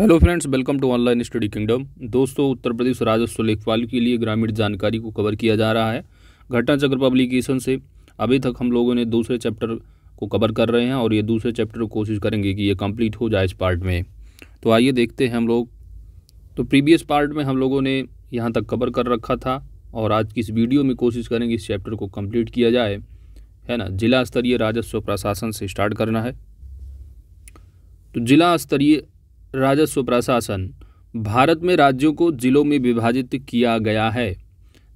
hello friends welcome to online study kingdom दोस्तों उत्तर प्रदेश राजस्व लेखपाल के लिए ग्रामीण जानकारी को कवर किया जा रहा है घटना चक्र पब्लिकेशन से अभी तक हम लोगों ने दूसरे चैप्टर को कवर कर रहे हैं और ये दूसरे चैप्टर को कोशिश करेंगे कि ये कंप्लीट हो जाए इस पार्ट में तो आइए देखते हैं हम लोग तो प्रीवियस पार्ट में हम लोगों ने यहाँ तक कवर कर रखा था और आज की इस वीडियो में कोशिश करेंगे इस चैप्टर को कम्प्लीट किया जाए है ना जिला स्तरीय राजस्व प्रशासन से स्टार्ट करना है तो जिला स्तरीय राजस्व प्रशासन भारत में राज्यों को जिलों में विभाजित किया गया है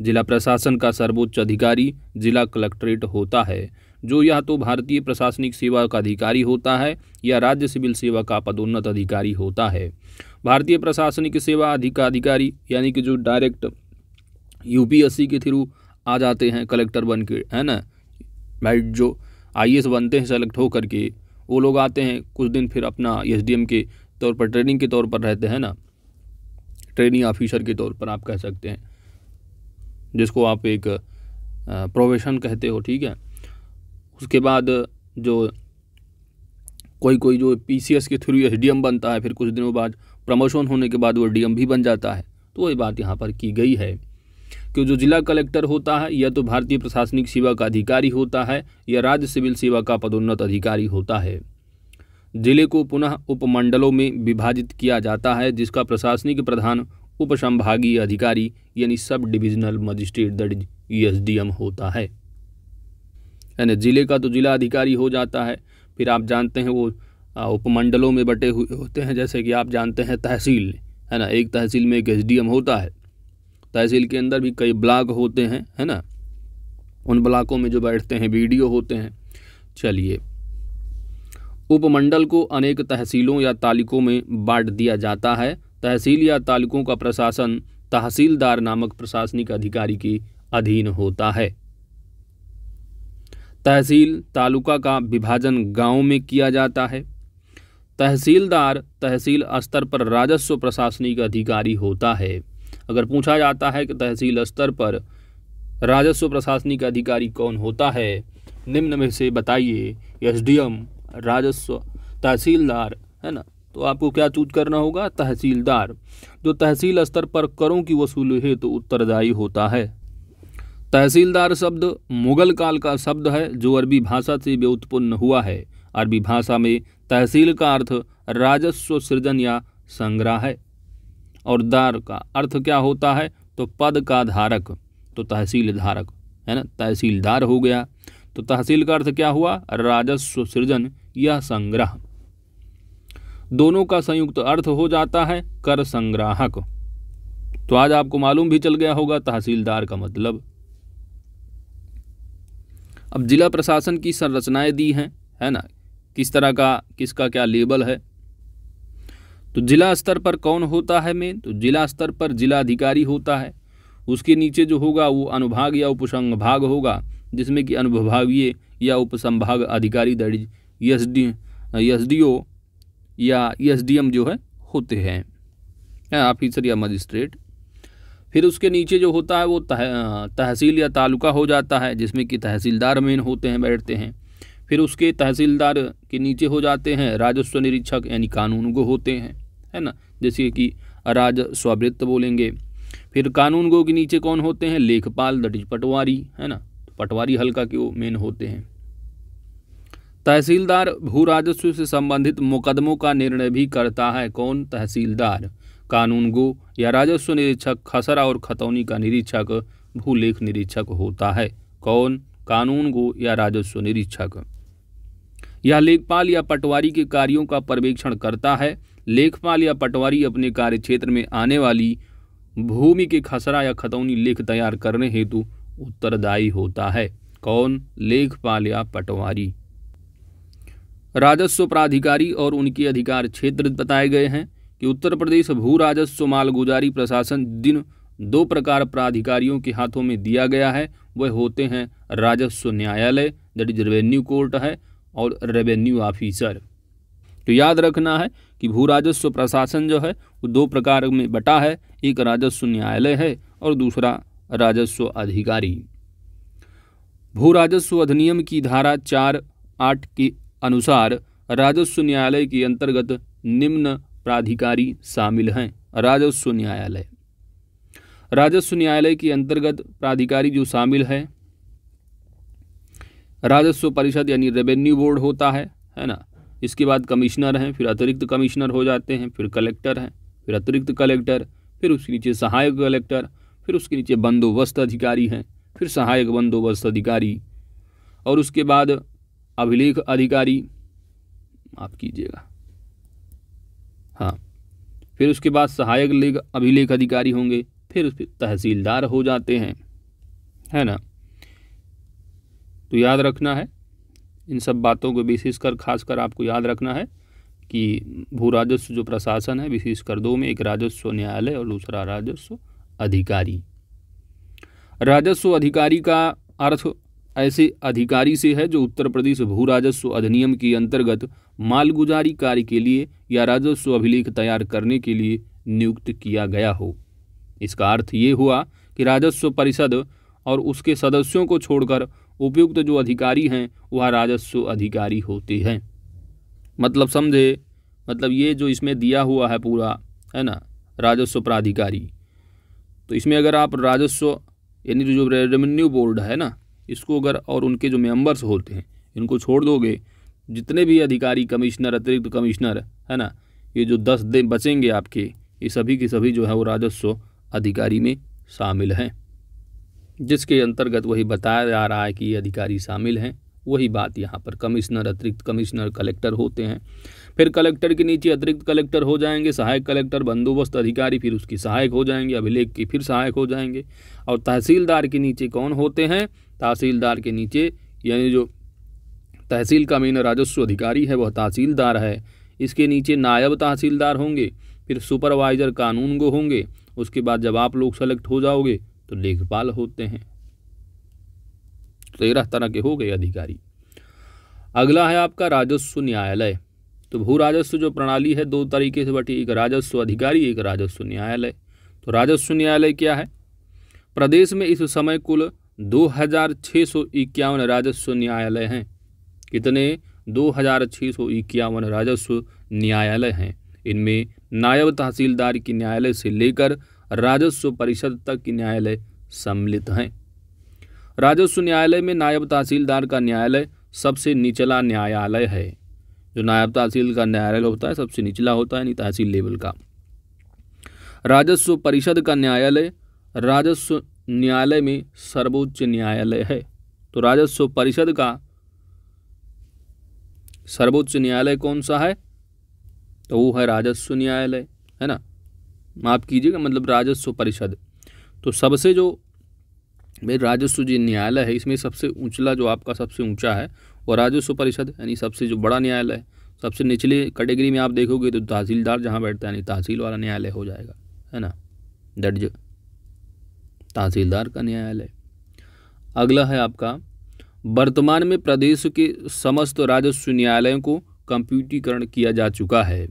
जिला प्रशासन का सर्वोच्च अधिकारी जिला कलेक्ट्रेट होता है जो या तो भारतीय प्रशासनिक सेवा का अधिकारी होता है या राज्य सिविल सेवा का पदोन्नत अधिकारी होता है भारतीय प्रशासनिक सेवा अधिकारी यानी कि जो डायरेक्ट यूपीएससी के थ्रू आ जाते हैं कलेक्टर बन के है ना भाई जो आई बनते हैं सेलेक्ट होकर के वो लोग आते हैं कुछ दिन फिर अपना एस के तौर पर ट्रेनिंग के तौर पर रहते हैं ना ट्रेनिंग ऑफिसर के तौर पर आप कह सकते हैं जिसको आप एक प्रोवेशन कहते हो ठीक है उसके बाद जो कोई कोई जो पीसीएस के थ्रू एस बनता है फिर कुछ दिनों बाद प्रमोशन होने के बाद वो डीएम भी बन जाता है तो वही बात यहाँ पर की गई है कि जो जिला कलेक्टर होता है या तो भारतीय प्रशासनिक सेवा का अधिकारी होता है या राज्य सिविल सेवा का पदोन्नत अधिकारी होता है जिले को पुनः उपमंडलों में विभाजित किया जाता है जिसका प्रशासनिक प्रधान उपसंभागीय अधिकारी यानी सब डिविजनल मजिस्ट्रेट दर्ज इज ईएसडीएम e होता है यानी जिले का तो जिला अधिकारी हो जाता है फिर आप जानते हैं वो उपमंडलों में बटे हुए होते हैं जैसे कि आप जानते हैं तहसील है ना एक तहसील में एक एस होता है तहसील के अंदर भी कई ब्लॉक होते हैं है ना उन ब्लॉकों में जो बैठते हैं वीडियो होते हैं चलिए उपमंडल को अनेक तहसीलों या तालिकों में बांट दिया जाता है तहसील या तालुकों का प्रशासन तहसीलदार नामक प्रशासनिक अधिकारी के अधीन होता है तहसील तालुका का विभाजन गांव में किया जाता है तहसीलदार तहसील स्तर पर राजस्व प्रशासनिक अधिकारी होता है अगर पूछा जाता है कि तहसील स्तर पर राजस्व प्रशासनिक अधिकारी कौन होता है निम्न में से बताइए एसडीएम राजस्व तहसीलदार है ना तो आपको क्या चूज करना होगा तहसीलदार जो तहसील स्तर पर करों की वसूली हेतु तो उत्तरदायी होता है तहसीलदार शब्द मुगल काल का शब्द है जो अरबी भाषा से व्युत्पन्न हुआ है अरबी भाषा में तहसील का अर्थ राजस्व सृजन या संग्रह है और दार का अर्थ क्या होता है तो पद का धारक तो तहसील धारक है ना तहसीलदार हो गया तो तहसील का अर्थ क्या हुआ राजस्व सृजन या संग्रह दोनों का संयुक्त अर्थ हो जाता है कर संग्राहक तो आज आपको मालूम भी चल गया होगा तहसीलदार का मतलब अब जिला प्रशासन की संरचनाएं दी हैं है ना किस तरह का किसका क्या लेबल है तो जिला स्तर पर कौन होता है मेन तो जिला स्तर पर जिला अधिकारी होता है उसके नीचे जो होगा वो अनुभाग या उपसंग भाग होगा जिसमें कि अनुभवीय या उपसंभाग अधिकारी दर्ज यस एस डी ओ या एस डी एम जो है होते हैं ऑफिसर या मजिस्ट्रेट फिर उसके नीचे जो होता है वो तह, तहसील या तालुका हो जाता है जिसमें कि तहसीलदार मेन होते हैं बैठते हैं फिर उसके तहसीलदार के नीचे हो जाते हैं राजस्व निरीक्षक यानी कानूनगो होते हैं है ना जैसे कि राजस्वृत्त बोलेंगे फिर कानूनगो के नीचे कौन होते हैं लेखपाल दट इज पटवारी है ना पटवारी हल्का के मेन होते हैं तहसीलदार भू राजस्व से संबंधित मुकदमों का निर्णय भी करता है कौन तहसीलदार कानून गो या राजस्व निरीक्षक खसरा और खतौनी का निरीक्षक भूलेख निरीक्षक होता है कौन कानून गो या राजस्व निरीक्षक यह लेखपाल या पटवारी के कार्यों का पर्यवेक्षण करता है लेखपाल या पटवारी अपने कार्य क्षेत्र में आने वाली भूमि के खसरा या खतौनी लेख तैयार करने हेतु उत्तरदायी होता है कौन लेखपाल या पटवारी राजस्व प्राधिकारी और उनके अधिकार क्षेत्र बताए गए हैं कि उत्तर प्रदेश भू राजस्व मालगुजारी प्रशासन दिन दो प्रकार प्राधिकारियों के हाथों में दिया गया है वह होते हैं राजस्व न्यायालय दैट इज रेवेन्यू कोर्ट है और रेवेन्यू ऑफिसर तो याद रखना है कि भू राजस्व प्रशासन जो है वो दो प्रकार में बटा है एक राजस्व न्यायालय है और दूसरा राजस्व अधिकारी भू राजस्व अधिनियम की धारा चार आठ के अनुसार राजस्व न्यायालय के अंतर्गत निम्न प्राधिकारी शामिल हैं राजस्व न्यायालय राजस्व न्यायालय के अंतर्गत प्राधिकारी जो शामिल है राजस्व परिषद यानी रेवेन्यू बोर्ड होता है है ना इसके बाद कमिश्नर हैं फिर अतिरिक्त कमिश्नर हो जाते हैं फिर कलेक्टर हैं फिर अतिरिक्त कलेक्टर फिर उसके नीचे सहायक कलेक्टर फिर उसके नीचे बंदोबस्त अधिकारी हैं फिर सहायक बंदोबस्त अधिकारी और उसके बाद अभिलेख अधिकारी आप कीजिएगा हाँ फिर उसके बाद सहायक लेख अभिलेख अधिकारी होंगे फिर उस तहसीलदार हो जाते हैं है ना तो याद रखना है इन सब बातों को विशेषकर खासकर आपको याद रखना है कि भू राजस्व जो प्रशासन है विशेषकर दो में एक राजस्व न्यायालय और दूसरा राजस्व अधिकारी राजस्व अधिकारी का अर्थ ऐसे अधिकारी से है जो उत्तर प्रदेश भू राजस्व अधिनियम के अंतर्गत मालगुजारी कार्य के लिए या राजस्व अभिलेख तैयार करने के लिए नियुक्त किया गया हो इसका अर्थ ये हुआ कि राजस्व परिषद और उसके सदस्यों को छोड़कर उपयुक्त जो अधिकारी हैं वह राजस्व अधिकारी होते हैं मतलब समझे मतलब ये जो इसमें दिया हुआ है पूरा है ना राजस्व प्राधिकारी तो इसमें अगर आप राजस्व यानी जो रेवेन्यू बोर्ड है ना इसको अगर और उनके जो मेंबर्स होते हैं इनको छोड़ दोगे जितने भी अधिकारी कमिश्नर अतिरिक्त कमिश्नर है ना ये जो दस दिन बचेंगे आपके ये सभी के सभी जो है वो राजस्व अधिकारी में शामिल हैं जिसके अंतर्गत वही बताया जा रहा है कि ये अधिकारी शामिल हैं वही बात यहाँ पर कमिश्नर अतिरिक्त कमिश्नर कलेक्टर होते हैं फिर कलेक्टर के नीचे अतिरिक्त कलेक्टर हो जाएंगे सहायक कलेक्टर बंदोबस्त अधिकारी फिर उसकी सहायक हो जाएंगे अभिलेख की फिर सहायक हो जाएंगे और तहसीलदार के नीचे कौन होते हैं तहसीलदार के नीचे यानी जो तहसील का मेन राजस्व अधिकारी है वह तहसीलदार है इसके नीचे नायब तहसीलदार होंगे फिर सुपरवाइज़र कानून गो होंगे उसके बाद जब आप लोग सेलेक्ट हो जाओगे तो लेखपाल होते हैं तेरह तो तरह के हो गए अधिकारी अगला है आपका राजस्व न्यायालय तो भू राजस्व जो प्रणाली है दो तरीके से बटी एक राजस्व अधिकारी एक राजस्व न्यायालय तो राजस्व न्यायालय क्या है प्रदेश में इस समय कुल दो हजार छः सौ इक्यावन राजस्व न्यायालय हैं कितने दो हजार छः सौ इक्यावन राजस्व न्यायालय हैं इनमें नायब तहसीलदार की न्यायालय से लेकर राजस्व परिषद तक की न्यायालय सम्मिलित हैं राजस्व न्यायालय में नायब तहसीलदार का न्यायालय सबसे निचला न्यायालय है जो नायब तहसील का न्यायालय होता है सबसे निचला होता है नहीं तहसील लेवल का राजस्व परिषद का न्यायालय राजस्व न्यायालय में सर्वोच्च न्यायालय है तो राजस्व परिषद का सर्वोच्च न्यायालय कौन सा है तो वो है राजस्व न्यायालय है ना माफ़ कीजिएगा मतलब राजस्व परिषद तो सबसे जो भाई राजस्व जी न्यायालय है इसमें सबसे ऊंचला जो आपका सबसे ऊंचा है और राजस्व परिषद यानी सबसे जो बड़ा न्यायालय है सबसे निचले कैटेगरी में आप देखोगे तो तहसीलदार जहाँ बैठता है यानी तहसील वाला न्यायालय हो जाएगा है ना दर्ज तहसीलदार का न्यायालय अगला है आपका वर्तमान में प्रदेश के समस्त राजस्व न्यायालयों को कंप्यूटरीकरण किया जा चुका है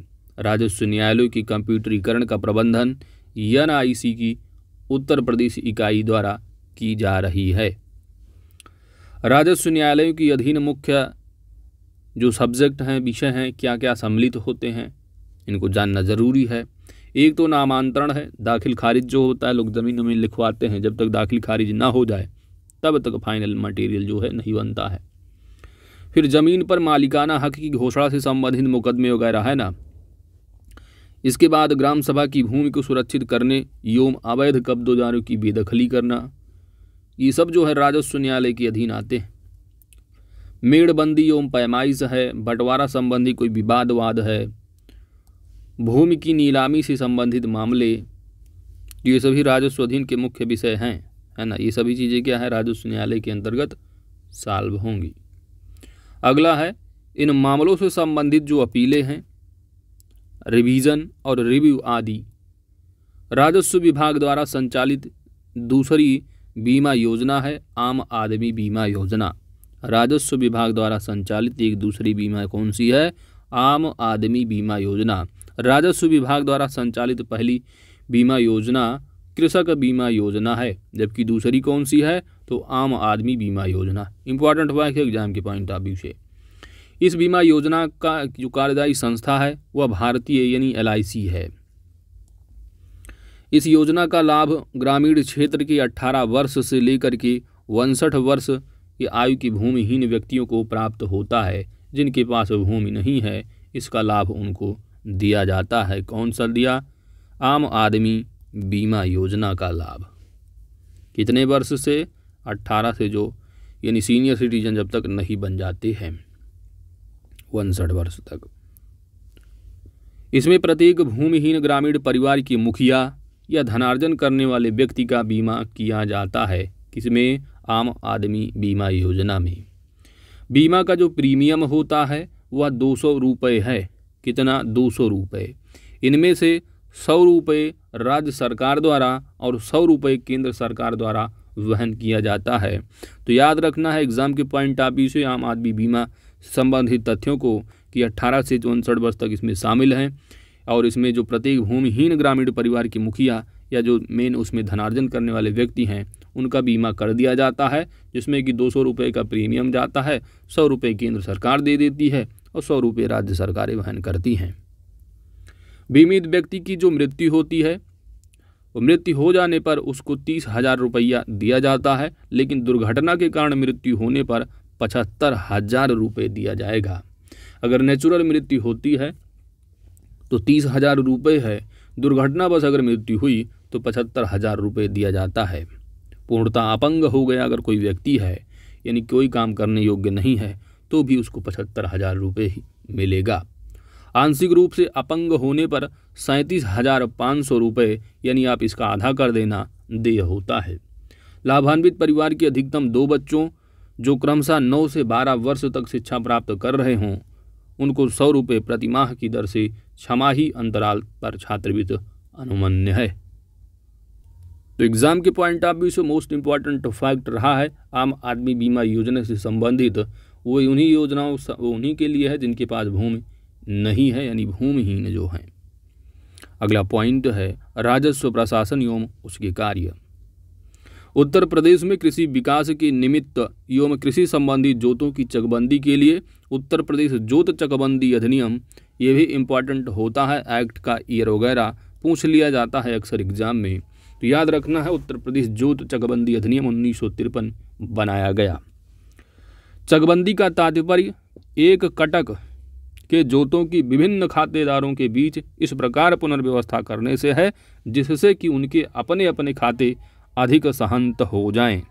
राजस्व न्यायालयों की कंप्यूटरीकरण का प्रबंधन एन की उत्तर प्रदेश इकाई द्वारा की जा रही है राजस्व न्यायालयों की अधीन मुख्य जो सब्जेक्ट हैं विषय हैं क्या क्या सम्मिलित होते हैं इनको जानना ज़रूरी है एक तो नामांतरण है दाखिल खारिज जो होता है लोग ज़मीन में लिखवाते हैं जब तक दाखिल खारिज ना हो जाए तब तक फाइनल मटेरियल जो है नहीं बनता है फिर ज़मीन पर मालिकाना हक की घोषणा से संबंधित मुकदमे वगैरह है ना इसके बाद ग्राम सभा की भूमि को सुरक्षित करने एवं अवैध कब्जोदारों की बेदखली करना ये सब जो है राजस्व न्यायालय के अधीन आते हैं मेड़बंदी एवं पैमाइश है बंटवारा संबंधी कोई विवादवाद है भूमि की नीलामी से संबंधित मामले तो ये सभी राजस्व अधीन के मुख्य विषय हैं है ना ये सभी चीज़ें क्या है राजस्व न्यायालय के अंतर्गत साल्व होंगी अगला है इन मामलों से संबंधित जो अपीलें हैं रिवीजन और रिव्यू आदि राजस्व विभाग द्वारा संचालित दूसरी बीमा योजना है आम आदमी बीमा योजना राजस्व विभाग द्वारा संचालित एक दूसरी बीमा कौन सी है आम आदमी बीमा योजना राजस्व विभाग द्वारा संचालित पहली बीमा योजना कृषक बीमा योजना है जबकि दूसरी कौन सी है तो आम आदमी बीमा योजना इंपॉर्टेंट हुआ है एग्जाम के पॉइंट ऑफ व्यू से इस बीमा योजना का जो कार्यदायी संस्था है वह भारतीय यानी एल है इस योजना का लाभ ग्रामीण क्षेत्र की 18 वर्ष से लेकर के उनसठ वर्ष की आयु की भूमिहीन व्यक्तियों को प्राप्त होता है जिनके पास भूमि नहीं है इसका लाभ उनको दिया जाता है कौन सा दिया आम आदमी बीमा योजना का लाभ कितने वर्ष से 18 से जो यानी सीनियर सिटीजन जब तक नहीं बन जाते हैं उनसठ वर्ष तक इसमें प्रत्येक भूमिहीन ग्रामीण परिवार की मुखिया या धनार्जन करने वाले व्यक्ति का बीमा किया जाता है किसमें आम आदमी बीमा योजना में बीमा का जो प्रीमियम होता है वह दो सौ रुपये है कितना दो सौ रुपये इनमें से सौ रुपये राज्य सरकार द्वारा और सौ रुपये केंद्र सरकार द्वारा वहन किया जाता है तो याद रखना है एग्ज़ाम के पॉइंट ऑफ व्यू से आम आदमी बीमा संबंधित तथ्यों को कि 18 से चौंसठ वर्ष तक इसमें शामिल हैं और इसमें जो प्रत्येक भूमिहीन ग्रामीण परिवार के मुखिया या जो मेन उसमें धनार्जन करने वाले व्यक्ति हैं उनका बीमा कर दिया जाता है जिसमें कि दो सौ रुपये का प्रीमियम जाता है सौ रुपये केंद्र सरकार दे देती है और सौ रुपये राज्य सरकारें वहन करती हैं बीमित व्यक्ति की जो मृत्यु होती है वो मृत्यु हो जाने पर उसको तीस हजार रुपया दिया जाता है लेकिन दुर्घटना के कारण मृत्यु होने पर पचहत्तर हजार रुपये दिया जाएगा अगर नेचुरल मृत्यु होती है तो तीस हजार रुपये है दुर्घटनावश अगर मृत्यु हुई तो पचहत्तर हजार रुपये दिया जाता है पूर्णतः अपंग हो गया अगर कोई व्यक्ति है यानी कोई काम करने योग्य नहीं है तो भी उसको पचहत्तर हजार रुपये ही मिलेगा आंशिक रूप से अपंग होने पर सैंतीस हजार पाँच सौ रुपये यानी आप इसका आधा कर देना देय होता है लाभान्वित परिवार के अधिकतम दो बच्चों जो क्रमशः नौ से बारह वर्ष तक शिक्षा प्राप्त कर रहे हों उनको सौ रुपये प्रतिमाह की दर से क्षमा ही अंतराल पर छात्रवृत्ति अनुमन्य है तो एग्ज़ाम के पॉइंट ऑफ व्यू से मोस्ट इंपॉर्टेंट फैक्ट रहा है आम आदमी बीमा योजना से संबंधित वो उन्हीं योजनाओं उन्हीं के लिए है जिनके पास भूमि नहीं है यानी भूमिहीन जो है अगला पॉइंट है राजस्व प्रशासन एवं उसके कार्य उत्तर प्रदेश में कृषि विकास के निमित्त एवं कृषि संबंधी जोतों की चकबंदी के लिए उत्तर प्रदेश जोत चकबंदी अधिनियम ये भी इम्पॉर्टेंट होता है एक्ट का ईयर वगैरह पूछ लिया जाता है अक्सर एग्जाम में तो याद रखना है उत्तर प्रदेश जोत चकबंदी अधिनियम उन्नीस बनाया गया चकबंदी का तात्पर्य एक कटक के जोतों की विभिन्न खातेदारों के बीच इस प्रकार पुनर्व्यवस्था करने से है जिससे कि उनके अपने अपने खाते अधिक सहंत हो जाएं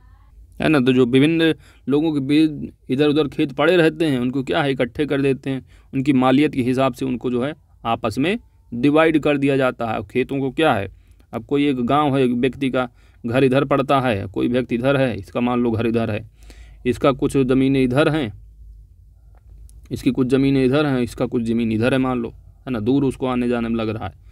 है ना तो जो विभिन्न लोगों के बीज इधर उधर खेत पड़े रहते हैं उनको क्या है इकट्ठे कर देते हैं उनकी मालियत के हिसाब से उनको जो है आपस में डिवाइड कर दिया जाता है खेतों को क्या है अब कोई एक गांव है एक व्यक्ति का घर इधर पड़ता है कोई व्यक्ति इधर है इसका मान लो घर इधर है इसका कुछ ज़मीनें इधर हैं इसकी कुछ ज़मीनें इधर हैं इसका कुछ ज़मीन इधर है मान लो है ना दूर उसको आने जाने में लग रहा है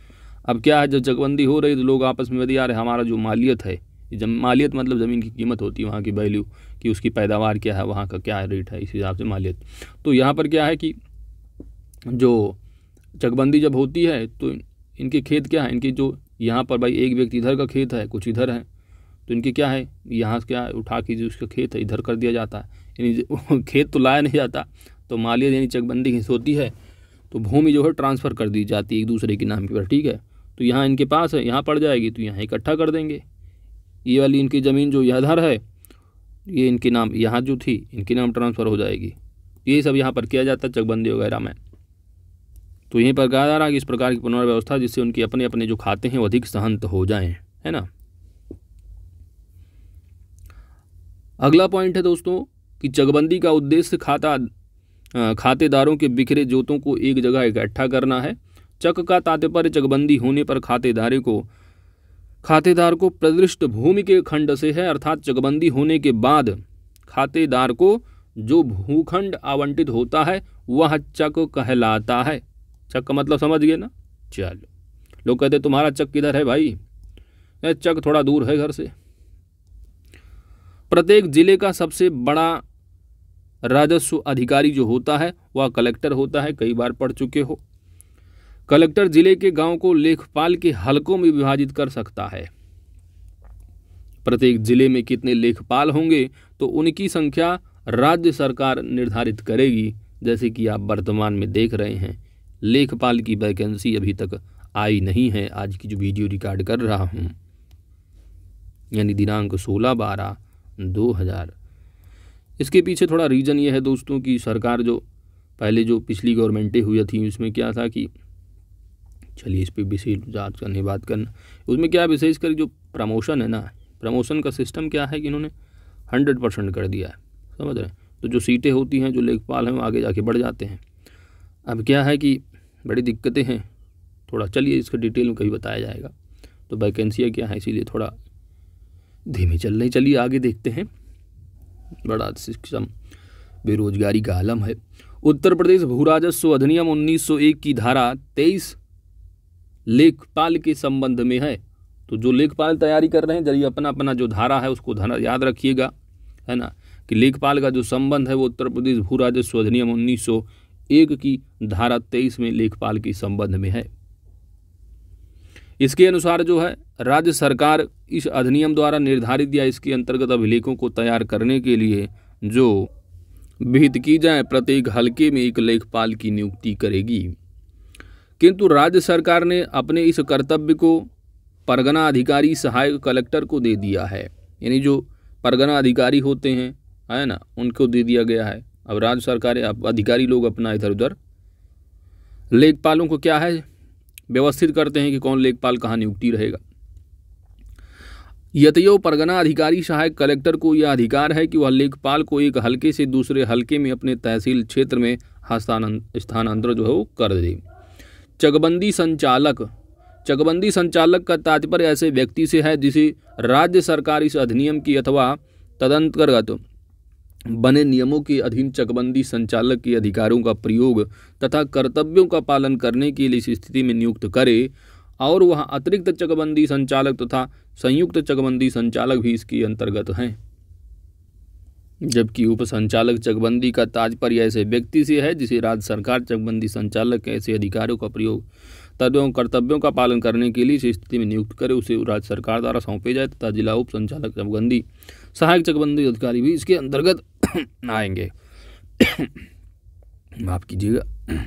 अब क्या है जब जगबंदी हो रही तो लोग आपस में बदी रहे हमारा जो मालियत है जम मालियत मतलब ज़मीन की कीमत होती है वहाँ की वैल्यू कि उसकी पैदावार क्या है वहाँ का क्या रेट है इस हिसाब से मालियत तो यहाँ पर क्या है कि जो चकबंदी जब होती है तो इनके खेत क्या है इनके जो यहाँ पर भाई एक व्यक्ति इधर का खेत है कुछ इधर है तो इनके क्या है यहाँ क्या है उठा के जो उसका खेत है इधर कर दिया जाता है यानी खेत तो लाया नहीं जाता तो मालियत यानी चकबंदी हिंस होती है तो भूमि जो है ट्रांसफ़र कर दी जाती है एक दूसरे के नाम के पर ठीक है तो यहाँ इनके पास है यहाँ पड़ जाएगी तो यहाँ इकट्ठा कर देंगे ये वाली इनकी ज़मीन जो याधार है ये इनके नाम यहाँ जो थी इनके नाम ट्रांसफ़र हो जाएगी ये सब यहाँ पर किया जाता है चकबंदी वगैरह में तो यहीं पर कहा जा रहा है कि इस प्रकार की पुनर्व्यवस्था जिससे उनके अपने अपने जो खाते हैं वो अधिक सहंत हो जाएं है ना अगला पॉइंट है दोस्तों कि चकबंदी का उद्देश्य खाता खातेदारों के बिखरे जोतों को एक जगह इकट्ठा करना है चक का तात्पर्य चकबंदी होने पर खातेदारी को खातेदार को प्रदृष्ट भूमि के खंड से है अर्थात चकबंदी होने के बाद खातेदार को जो भूखंड आवंटित होता है वह चक कहलाता है चक का मतलब समझ गए ना चलो लोग कहते तुम्हारा चक किधर है भाई चक थोड़ा दूर है घर से प्रत्येक जिले का सबसे बड़ा राजस्व अधिकारी जो होता है वह कलेक्टर होता है कई बार पढ़ चुके हो कलेक्टर जिले के गांव को लेखपाल के हलकों में विभाजित कर सकता है प्रत्येक जिले में कितने लेखपाल होंगे तो उनकी संख्या राज्य सरकार निर्धारित करेगी जैसे कि आप वर्तमान में देख रहे हैं लेखपाल की वैकेंसी अभी तक आई नहीं है आज की जो वीडियो रिकॉर्ड कर रहा हूँ यानी दिनांक 16 बारह 2000 इसके पीछे थोड़ा रीज़न ये है दोस्तों कि सरकार जो पहले जो पिछली गवर्नमेंटें हुई थी उसमें क्या था कि चलिए इस पर विशेष जाँच करने बात करना उसमें क्या है विशेष कर जो प्रमोशन है ना प्रमोशन का सिस्टम क्या है कि इन्होंने हंड्रेड परसेंट कर दिया है समझ रहे हैं तो जो सीटें होती हैं जो लेखपाल हैं वो आगे जाके बढ़ जाते हैं अब क्या है कि बड़ी दिक्कतें हैं थोड़ा चलिए इसका डिटेल में कभी बताया जाएगा तो वैकेंसियाँ क्या हैं इसीलिए थोड़ा धीमे चल रही चलिए आगे देखते हैं बड़ा सिस्टम बेरोजगारी का आलम है उत्तर प्रदेश भू राजस्व अधिनियम 1901 की धारा 23 लेखपाल के संबंध में है तो जो लेखपाल तैयारी कर रहे हैं जरिए अपना अपना जो धारा है उसको धारा याद रखिएगा है ना कि लेखपाल का जो संबंध है वो उत्तर प्रदेश भू राजस्व अधिनियम उन्नीस की धारा तेईस में लेखपाल के संबंध में है इसके अनुसार जो है राज्य सरकार इस अधिनियम द्वारा निर्धारित या इसके अंतर्गत अभिलेखों को तैयार करने के लिए जो विहित की जाए प्रत्येक हलके में एक लेखपाल की नियुक्ति करेगी किंतु राज्य सरकार ने अपने इस कर्तव्य को परगना अधिकारी सहायक कलेक्टर को दे दिया है यानी जो परगना अधिकारी होते हैं है ना उनको दे दिया गया है अब राज्य सरकार अधिकारी लोग अपना इधर उधर लेखपालों को क्या है व्यवस्थित करते हैं कि कौन लेखपाल कहाँ नियुक्ति रहेगा यतयो परगना अधिकारी सहायक कलेक्टर को यह अधिकार है कि वह लेखपाल को एक हलके से दूसरे हलके में अपने तहसील क्षेत्र में हस्तान स्थानांतरण जो है वो कर दे चकबंदी संचालक चकबंदी संचालक का तात्पर्य ऐसे व्यक्ति से है जिसे राज्य सरकार इस अधिनियम की अथवा तदंतर्गत बने नियमों के अधीन चकबंदी संचालक के अधिकारों का प्रयोग तथा कर्तव्यों का पालन करने के लिए इस स्थिति में नियुक्त करे और वह अतिरिक्त चकबंदी संचालक तथा संयुक्त चकबंदी संचालक भी इसके अंतर्गत हैं जबकि उप संचालक चकबंदी का तात्पर्य ऐसे व्यक्ति से है जिसे राज्य सरकार चकबंदी संचालक के ऐसे अधिकारों का प्रयोग तथा एवं कर्तव्यों का पालन करने के लिए इस स्थिति में नियुक्त करे उसे राज्य सरकार द्वारा सौंपे जाए तथा जिला उप संचालक चकबंदी सहायक चकबंदी अधिकारी भी इसके अंतर्गत आएंगे माफ कीजिएगा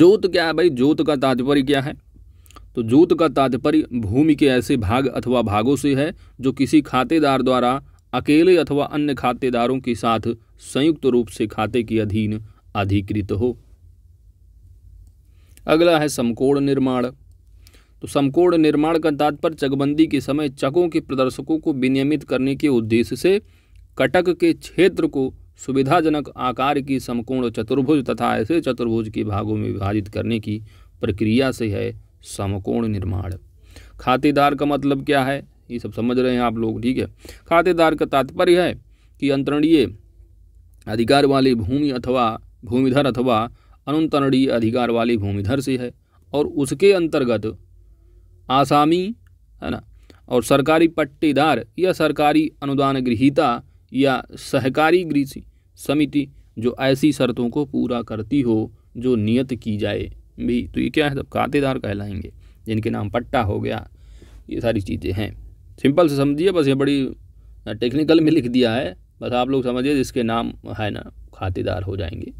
जोत क्या है भाई जोत का तात्पर्य क्या है तो जोत का तात्पर्य भूमि के ऐसे भाग अथवा भागों से है जो किसी खातेदार द्वारा अकेले अथवा अन्य खातेदारों के साथ संयुक्त रूप से खाते के अधीन अधिकृत हो अगला है समकोण निर्माण तो समकोण निर्माण का तात्पर्य चकबंदी के समय चकों के प्रदर्शकों को विनियमित करने के उद्देश्य से कटक के क्षेत्र को सुविधाजनक आकार की समकोण चतुर्भुज तथा ऐसे चतुर्भुज के भागों में विभाजित करने की प्रक्रिया से है समकोण निर्माण खातेदार का मतलब क्या है ये सब समझ रहे हैं आप लोग ठीक है खातेदार का तात्पर्य है कि अंतरणीय अधिकार वाली भूमि अथवा भूमिधर अथवा अनुतरणीय अधिकार वाली भूमिधर से है और उसके अंतर्गत आसामी है ना और सरकारी पट्टेदार या सरकारी अनुदान गृहिता या सहकारी गृह समिति जो ऐसी शर्तों को पूरा करती हो जो नियत की जाए भी तो ये क्या है सब खातेदार कहलाएंगे जिनके नाम पट्टा हो गया ये सारी चीज़ें हैं सिंपल से समझिए बस ये बड़ी टेक्निकल में लिख दिया है बस आप लोग समझिए जिसके नाम है ना खातेदार हो जाएंगे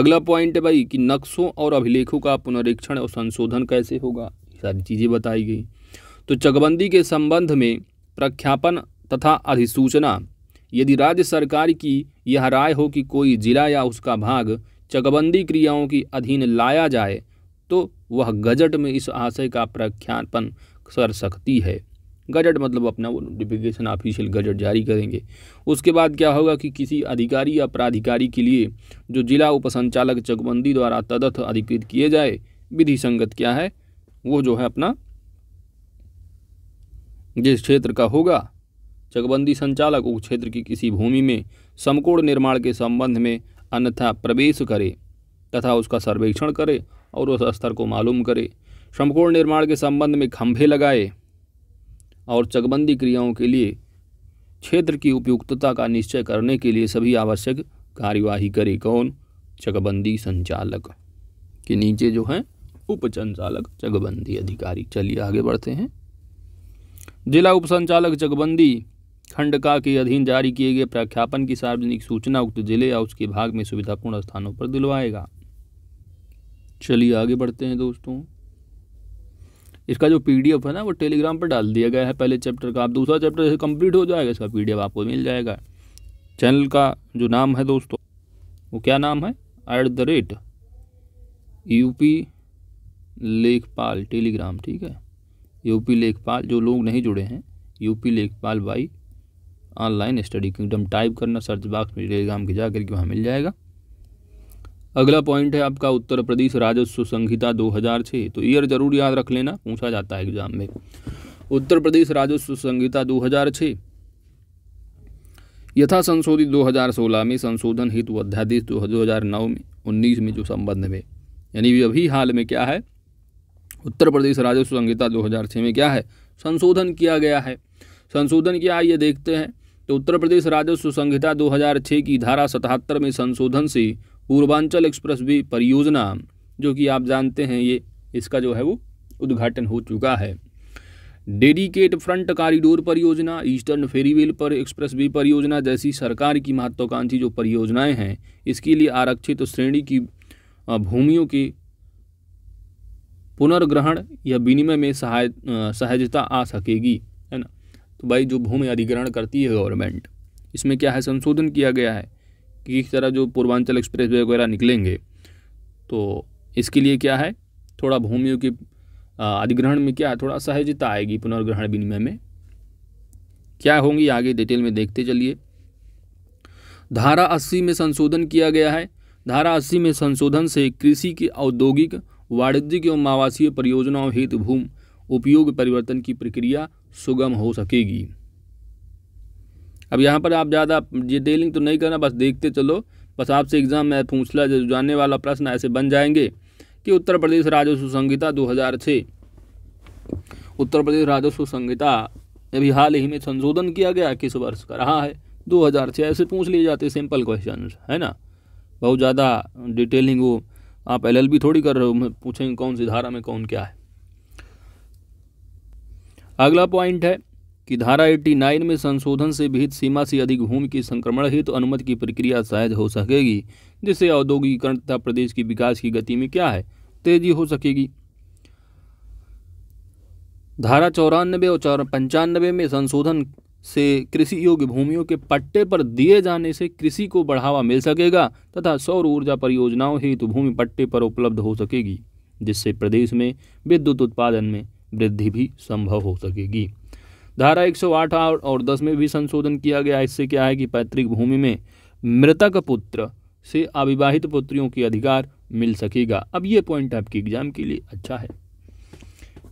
अगला पॉइंट है भाई कि नक्शों और अभिलेखों का पुनरीक्षण और संशोधन कैसे होगा सारी चीज़ें बताई गई तो चकबंदी के संबंध में प्रख्यापन तथा अधिसूचना यदि राज्य सरकार की यह राय हो कि कोई जिला या उसका भाग चकबंदी क्रियाओं के अधीन लाया जाए तो वह गजट में इस आशय का प्रख्यापन कर सकती है गजट मतलब अपना वो नोटिफिकेशन ऑफिशियल गजट जारी करेंगे उसके बाद क्या होगा कि किसी अधिकारी या प्राधिकारी के लिए जो जिला उपसंचालक चकबंदी द्वारा तदथ अधिकृत किए जाए विधि संगत क्या है वो जो है अपना जिस क्षेत्र का होगा चकबंदी संचालक उस क्षेत्र की किसी भूमि में समकोण निर्माण के संबंध में अन्यथा प्रवेश करे तथा उसका सर्वेक्षण करे और उस स्तर को मालूम करे श्रमकोण निर्माण के संबंध में खंभे लगाए और चकबंदी क्रियाओं के लिए क्षेत्र की उपयुक्तता का निश्चय करने के लिए सभी आवश्यक कार्यवाही करे कौन चकबंदी संचालक के नीचे जो है संचालक चकबंदी अधिकारी चलिए आगे बढ़ते हैं जिला उपसंचालक चकबंदी खंड का के अधीन जारी किए गए प्रख्यापन की सार्वजनिक सूचना उक्त जिले या उसके भाग में सुविधापूर्ण स्थानों पर दिलवाएगा चलिए आगे बढ़ते हैं दोस्तों इसका जो पी है ना वो टेलीग्राम पर डाल दिया गया है पहले चैप्टर का आप दूसरा चैप्टर कंप्लीट हो जाएगा इसका पी आपको मिल जाएगा चैनल का जो नाम है दोस्तों वो क्या नाम है एट द रेट यूपी लेखपाल टेलीग्राम ठीक है यूपी लेखपाल जो लोग नहीं जुड़े हैं यूपी लेखपाल by online study kingdom type करना सर्च बॉक्स में टेलीग्राम के जाकर के वहाँ मिल जाएगा अगला पॉइंट है आपका उत्तर प्रदेश राजस्व संहिता 2006 तो ईयर जरूर याद रख लेना पूछा जाता है एग्जाम में उत्तर प्रदेश राजस्व संहिता 2006 यथा संशोधित 2016 में संशोधन हेतु अध्यादेश 2009 में 19 में जो संबंध में यानी अभी हाल में क्या है उत्तर प्रदेश राजस्व संहिता 2006 में क्या है संशोधन किया गया है संशोधन किया ये देखते हैं तो उत्तर प्रदेश राजस्व संहिता 2006 की धारा सतहत्तर में संशोधन से पूर्वांचल एक्सप्रेस वे परियोजना जो कि आप जानते हैं ये इसका जो है वो उद्घाटन हो चुका है डेडिकेट फ्रंट कॉरिडोर परियोजना ईस्टर्न फेरीवेल पर एक्सप्रेस वे परियोजना जैसी सरकार की महत्वाकांक्षी जो परियोजनाएं हैं इसके लिए आरक्षित तो श्रेणी की भूमियों के पुनर्ग्रहण या विनिमय में सहाय सहजता आ सकेगी है ना तो भाई जो भूमि अधिग्रहण करती है गवर्नमेंट इसमें क्या है संशोधन किया गया है कि किस तरह जो पूर्वांचल एक्सप्रेस वे वगैरह निकलेंगे तो इसके लिए क्या है थोड़ा भूमियों के अधिग्रहण में क्या थोड़ा सहजता आएगी पुनर्ग्रहण विनिमय में क्या होंगी आगे डिटेल में देखते चलिए धारा अस्सी में संशोधन किया गया है धारा अस्सी में संशोधन से कृषि के औद्योगिक वाणिज्यिक एवं आवासीय परियोजनाओं हेतु भूमि उपयोग परिवर्तन की प्रक्रिया सुगम हो सकेगी अब यहाँ पर आप ज़्यादा डिटेलिंग तो नहीं करना बस देखते चलो बस आपसे एग्ज़ाम में पूछला जो जानने वाला प्रश्न ऐसे बन जाएंगे कि उत्तर प्रदेश राजस्व संहिता 2006 उत्तर प्रदेश राजस्व संहिता अभी हाल ही में संशोधन किया गया किस वर्ष का रहा है 2006 ऐसे पूछ लिए जाते सिंपल क्वेश्चन है ना बहुत ज़्यादा डिटेलिंग वो आप एलएलबी थोड़ी कर रहे हो पूछेंगे कौन सी धारा में कौन क्या है अगला पॉइंट है कि धारा 89 में संशोधन से विहित सीमा से अधिक भूमि के संक्रमण हित तो अनुमति की प्रक्रिया सहज हो सकेगी जिससे औद्योगिकरण तथा प्रदेश की विकास की गति में क्या है तेजी हो सकेगी धारा चौरानबे और चौरा पंचानबे में संशोधन से कृषि योग्य भूमियों के पट्टे पर दिए जाने से कृषि को बढ़ावा मिल सकेगा तथा सौर ऊर्जा परियोजनाओं हेतु तो भूमि पट्टे पर उपलब्ध हो सकेगी जिससे प्रदेश में विद्युत उत्पादन में वृद्धि भी संभव हो सकेगी धारा 108 और 10 में भी संशोधन किया गया इससे क्या है कि पैतृक भूमि में मृतक पुत्र से अविवाहित पुत्रियों के अधिकार मिल सकेगा अब ये पॉइंट आपके एग्जाम के लिए अच्छा है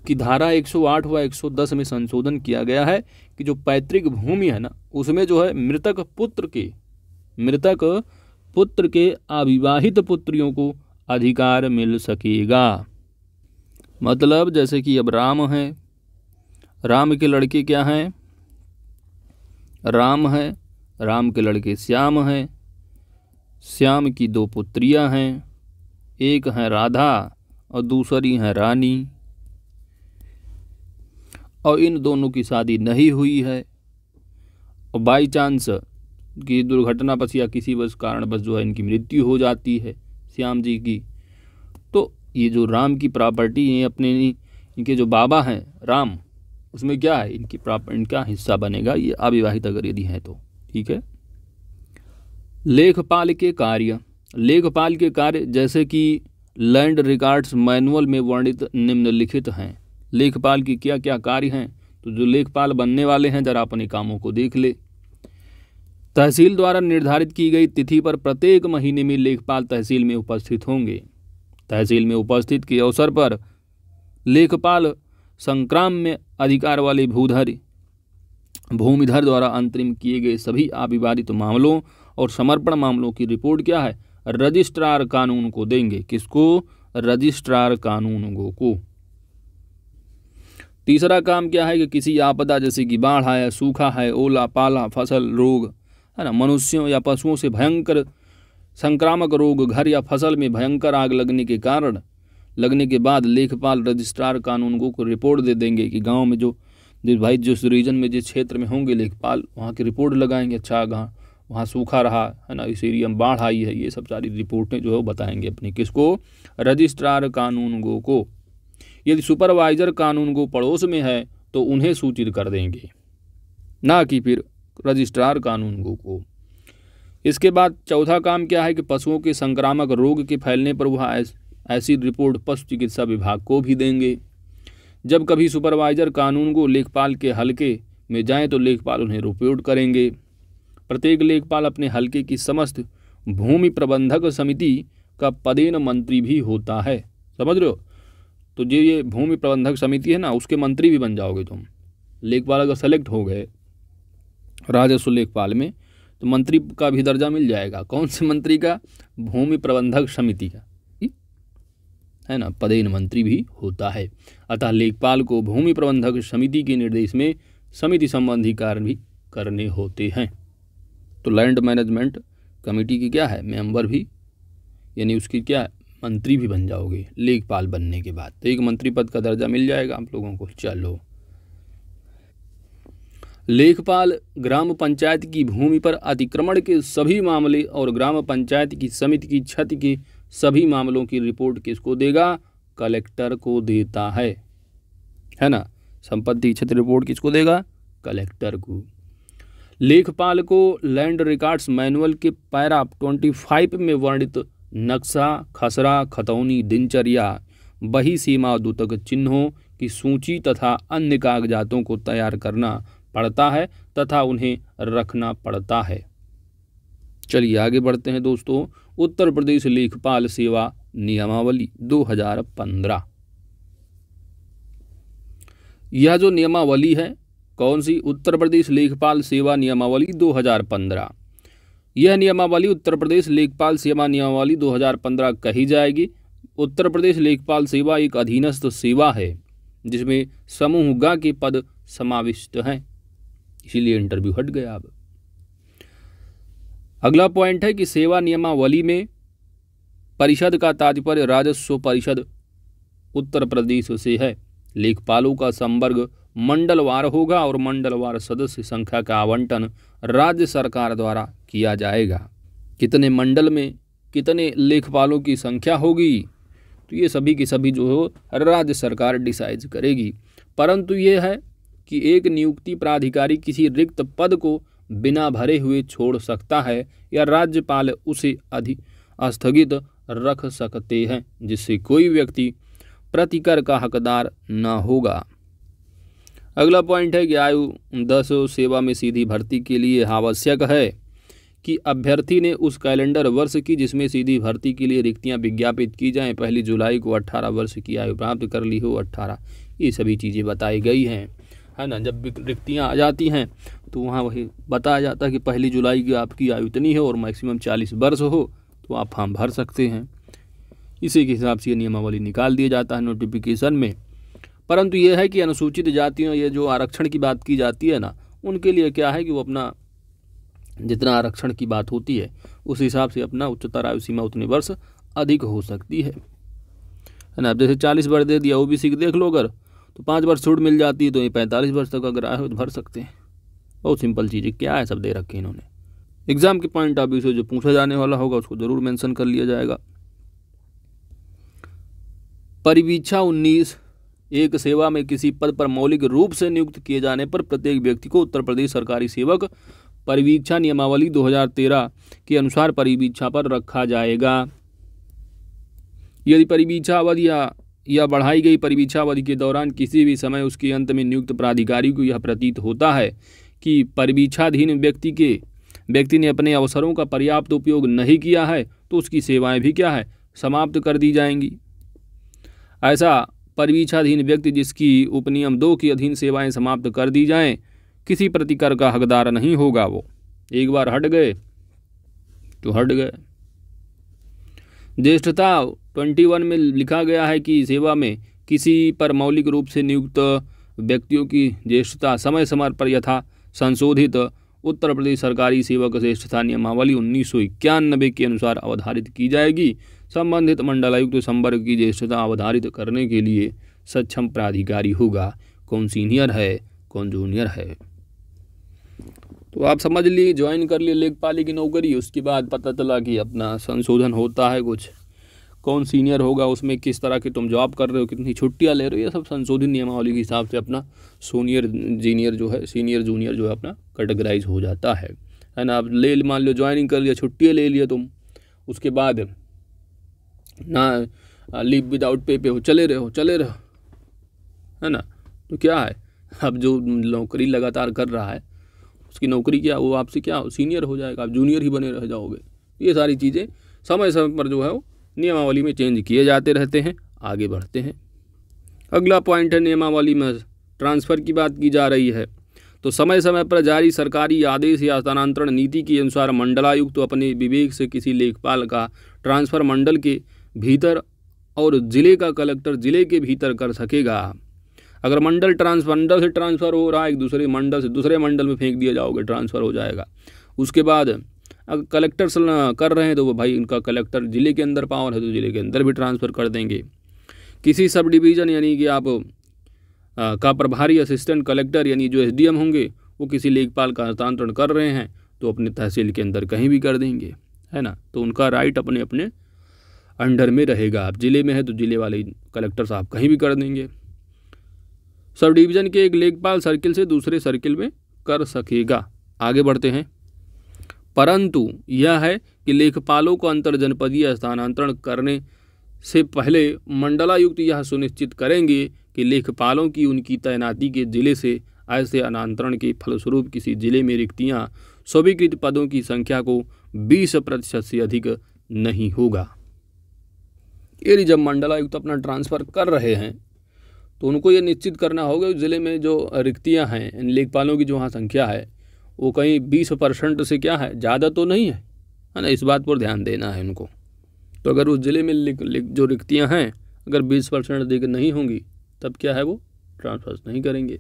कि धारा 108 व 110 में संशोधन किया गया है कि जो पैतृक भूमि है ना उसमें जो है मृतक पुत्र के मृतक पुत्र के अविवाहित पुत्रियों को अधिकार मिल सकेगा मतलब जैसे कि अब राम है राम के लड़के क्या हैं राम है राम के लड़के श्याम हैं श्याम की दो पुत्रियां हैं एक हैं राधा और दूसरी हैं रानी और इन दोनों की शादी नहीं हुई है और बाई चांस कि दुर्घटना बस या किसी बस कारण बस जो है इनकी मृत्यु हो जाती है श्याम जी की तो ये जो राम की प्रॉपर्टी है अपने इनके जो बाबा हैं राम उसमें क्या है इनकी प्राप्त इनका हिस्सा बनेगा ये अविवाहित अगर यदि है तो ठीक है लेखपाल के कार्य लेखपाल के कार्य जैसे कि लैंड रिकॉर्ड्स मैनुअल में वर्णित निम्नलिखित हैं लेखपाल की क्या क्या कार्य हैं तो जो लेखपाल बनने वाले हैं जरा अपने कामों को देख ले तहसील द्वारा निर्धारित की गई तिथि पर प्रत्येक महीने में लेखपाल तहसील में उपस्थित होंगे तहसील में उपस्थित के अवसर पर लेखपाल संक्राम्य अधिकार वाले भूधर भूमिधर द्वारा अंतरिम किए गए सभी अविवादित मामलों और समर्पण मामलों की रिपोर्ट क्या है रजिस्ट्रार कानून को देंगे किसको रजिस्ट्रार कानून को तीसरा काम क्या है कि किसी आपदा जैसे कि बाढ़ है सूखा है ओला पाला फसल रोग है ना मनुष्यों या पशुओं से भयंकर संक्रामक रोग घर या फसल में भयंकर आग लगने के कारण लगने के बाद लेखपाल रजिस्ट्रार कानूनगो को रिपोर्ट दे देंगे कि गांव में जो जिस भाई जिस रीजन में जिस क्षेत्र में होंगे लेखपाल वहाँ की रिपोर्ट लगाएंगे अच्छा गाँव वहाँ सूखा रहा है ना इस एरिया में बाढ़ आई है ये सब सारी रिपोर्टें जो है बताएंगे अपने किसको रजिस्ट्रार कानूनगो को यदि सुपरवाइजर कानून गो पड़ोस में है तो उन्हें सूचित कर देंगे ना कि फिर रजिस्ट्रार कानूनगो को इसके बाद चौथा काम क्या है कि पशुओं के संक्रामक रोग के फैलने पर वह ऐसी रिपोर्ट पशु चिकित्सा विभाग को भी देंगे जब कभी सुपरवाइजर कानून को लेखपाल के हलके में जाएं तो लेखपाल उन्हें रिपोर्ट करेंगे प्रत्येक लेखपाल अपने हलके की समस्त भूमि प्रबंधक समिति का पदेन मंत्री भी होता है समझ रहे हो तो जो ये भूमि प्रबंधक समिति है ना उसके मंत्री भी बन जाओगे तुम लेखपाल अगर सेलेक्ट हो गए राजस्व लेखपाल में तो मंत्री का भी दर्जा मिल जाएगा कौन से मंत्री का भूमि प्रबंधक समिति का है ना पदेन मंत्री भी होता है अतः लेखपाल को भूमि प्रबंधक समिति के निर्देश में समिति संबंधी कार्य भी करने होते हैं तो लैंड मैनेजमेंट कमेटी की क्या है मेंबर भी यानी उसकी क्या मंत्री भी बन जाओगे लेखपाल बनने के बाद तो एक मंत्री पद का दर्जा मिल जाएगा आप लोगों को चलो लेखपाल ग्राम पंचायत की भूमि पर अतिक्रमण के सभी मामले और ग्राम पंचायत की समिति की क्षति के सभी मामलों की रिपोर्ट किसको देगा कलेक्टर को देता है है ना संपत्ति क्षति रिपोर्ट किसको देगा कलेक्टर को लेखपाल को लैंड रिकॉर्ड्स मैनुअल के पैरा 25 में वर्णित नक्शा खसरा खतौनी दिनचर्या बही सीमा दूतक चिन्हों की सूची तथा अन्य कागजातों को तैयार करना पड़ता है तथा उन्हें रखना पड़ता है चलिए आगे बढ़ते हैं दोस्तों उत्तर प्रदेश लेखपाल सेवा नियमावली 2015 यह जो नियमावली है कौन सी उत्तर प्रदेश लेखपाल सेवा नियमावली 2015 यह नियमावली उत्तर प्रदेश लेखपाल सेवा नियमावली 2015 कही जाएगी उत्तर प्रदेश लेखपाल सेवा एक अधीनस्थ सेवा है जिसमें समूह गा के पद समाविष्ट हैं इसीलिए इंटरव्यू हट गया अब अगला पॉइंट है कि सेवा नियमावली में परिषद का तात्पर्य राजस्व परिषद उत्तर प्रदेश से है लेखपालों का संवर्ग मंडलवार होगा और मंडलवार सदस्य संख्या का आवंटन राज्य सरकार द्वारा किया जाएगा कितने मंडल में कितने लेखपालों की संख्या होगी तो ये सभी की सभी जो हो राज्य सरकार डिसाइड करेगी परंतु ये है कि एक नियुक्ति प्राधिकारी किसी रिक्त पद को बिना भरे हुए छोड़ सकता है या राज्यपाल उसे अधि स्थगित रख सकते हैं जिससे कोई व्यक्ति प्रतिकर का हकदार न होगा अगला पॉइंट है कि आयु दस सेवा में सीधी भर्ती के लिए आवश्यक है कि अभ्यर्थी ने उस कैलेंडर वर्ष की जिसमें सीधी भर्ती के लिए रिक्तियां विज्ञापित की जाएं पहली जुलाई को 18 वर्ष की आयु प्राप्त कर ली हो 18 ये सभी चीज़ें बताई गई हैं है ना जब रिक्तियाँ आ जाती हैं तो वहाँ वही बताया जाता है कि पहली जुलाई की आपकी आयु इतनी है और मैक्सिमम चालीस वर्ष हो तो आप फॉर्म भर सकते हैं इसी के हिसाब से ये नियमावली निकाल दिया जाता है नोटिफिकेशन में परंतु यह है कि अनुसूचित जातियों ये जो आरक्षण की बात की जाती है ना उनके लिए क्या है कि वो अपना जितना आरक्षण की बात होती है उस हिसाब से अपना उच्चतर आयु सीमा उतने वर्ष अधिक हो सकती है है ना जैसे चालीस वर्ष दे दिया ओबीसी की देख लो अगर तो पाँच बार छूट मिल जाती है तो ये पैंतालीस वर्ष तक अगर आए हो तो भर सकते हैं बहुत सिंपल चीज़ है क्या है सब दे रखे इन्होंने एग्ज़ाम के पॉइंट ऑफ व्यू से जो पूछा जाने वाला होगा उसको ज़रूर मेंशन कर लिया जाएगा परिवीक्षा उन्नीस एक सेवा में किसी पद पर मौलिक रूप से नियुक्त किए जाने पर प्रत्येक व्यक्ति को उत्तर प्रदेश सरकारी सेवक परिवीक्षा नियमावली 2013 के अनुसार परिवीक्षा पर रखा जाएगा यदि परिवीक्षा अवधि या या बढ़ाई गई परिवीक्षा अवधि के दौरान किसी भी समय उसके अंत में नियुक्त प्राधिकारी को यह प्रतीत होता है कि परिवीक्षाधीन व्यक्ति के व्यक्ति ने अपने अवसरों का पर्याप्त उपयोग नहीं किया है तो उसकी सेवाएं भी क्या है समाप्त कर दी जाएंगी ऐसा परिवीक्षाधीन व्यक्ति जिसकी उपनियम दो के अधीन सेवाएं समाप्त कर दी जाएं किसी प्रतिकर का हकदार नहीं होगा वो एक बार हट गए तो हट गए ज्येष्ठता 21 में लिखा गया है कि सेवा में किसी पर मौलिक रूप से नियुक्त व्यक्तियों की ज्येष्ठता समय समय पर यथा संशोधित उत्तर प्रदेश सरकारी सेवक ज्येष्ठता नियमावली उन्नीस के अनुसार अवधारित की जाएगी संबंधित मंडलायुक्त संवर्ग की ज्येष्ठता अवधारित करने के लिए सक्षम प्राधिकारी होगा कौन सीनियर है कौन जूनियर है तो आप समझ लिए ज्वाइन कर लिए लेखपाली की नौकरी उसके बाद पता चला कि अपना संशोधन होता है कुछ कौन सीनियर होगा उसमें किस तरह की तुम जॉब कर रहे हो कितनी छुट्टियाँ ले रहे हो ये सब संशोधित नियमावली के हिसाब से अपना सोनियर जीनियर जो है सीनियर जूनियर जो है अपना कैटेगराइज हो जाता है है ना आप ले मान लो ज्वाइनिंग कर लिया छुट्टियाँ ले लिया तुम उसके बाद ना लीव विदाउट पे पे हो चले रहे हो चले रहो है ना तो क्या है अब जो नौकरी लगातार कर रहा है उसकी नौकरी क्या वो आपसे क्या सीनियर हो जाएगा आप जूनियर ही बने रह जाओगे ये सारी चीज़ें समय समय पर जो है वो नियमावली में चेंज किए जाते रहते हैं आगे बढ़ते हैं अगला पॉइंट है नियमावली में ट्रांसफ़र की बात की जा रही है तो समय समय पर जारी सरकारी आदेश या स्थानांतरण नीति के अनुसार मंडलायुक्त तो अपने विवेक से किसी लेखपाल का ट्रांसफ़र मंडल के भीतर और ज़िले का कलेक्टर ज़िले के भीतर कर सकेगा अगर मंडल ट्रांसफर मंडल से ट्रांसफ़र हो रहा है एक दूसरे मंडल से दूसरे मंडल में फेंक दिया जाओगे ट्रांसफ़र हो जाएगा उसके बाद अगर कलेक्टर कर रहे हैं तो वो भाई उनका कलेक्टर ज़िले के अंदर पावर है तो ज़िले के अंदर भी ट्रांसफ़र कर देंगे किसी सब डिवीज़न यानी कि आप आ, का प्रभारी असिस्टेंट कलेक्टर यानी जो एसडीएम होंगे वो किसी लेखपाल का हस्तांतरण कर रहे हैं तो अपने तहसील के अंदर कहीं भी कर देंगे है ना तो उनका राइट अपने अपने अंडर में रहेगा आप ज़िले में है तो ज़िले वाले कलेक्टर साहब कहीं भी कर देंगे सब डिवीज़न के एक लेखपाल सर्किल से दूसरे सर्किल में कर सकेगा आगे बढ़ते हैं परंतु यह है कि लेखपालों को अंतर जनपदीय स्थानांतरण करने से पहले मंडलायुक्त यह सुनिश्चित करेंगे कि लेखपालों की उनकी तैनाती के ज़िले से ऐसे अनांतरण के फलस्वरूप किसी जिले में रिक्तियां स्वीकृत पदों की संख्या को 20 प्रतिशत से अधिक नहीं होगा यदि जब मंडलायुक्त अपना ट्रांसफ़र कर रहे हैं तो उनको ये निश्चित करना होगा कि ज़िले में जो रिक्तियाँ हैं लेखपालों की जो वहाँ संख्या है वो कहीं बीस परसेंट से क्या है ज़्यादा तो नहीं है है ना इस बात पर ध्यान देना है उनको तो अगर उस ज़िले में लिक, लिक, जो रिक्तियाँ हैं अगर बीस परसेंट अधिक नहीं होंगी तब क्या है वो ट्रांसफर नहीं करेंगे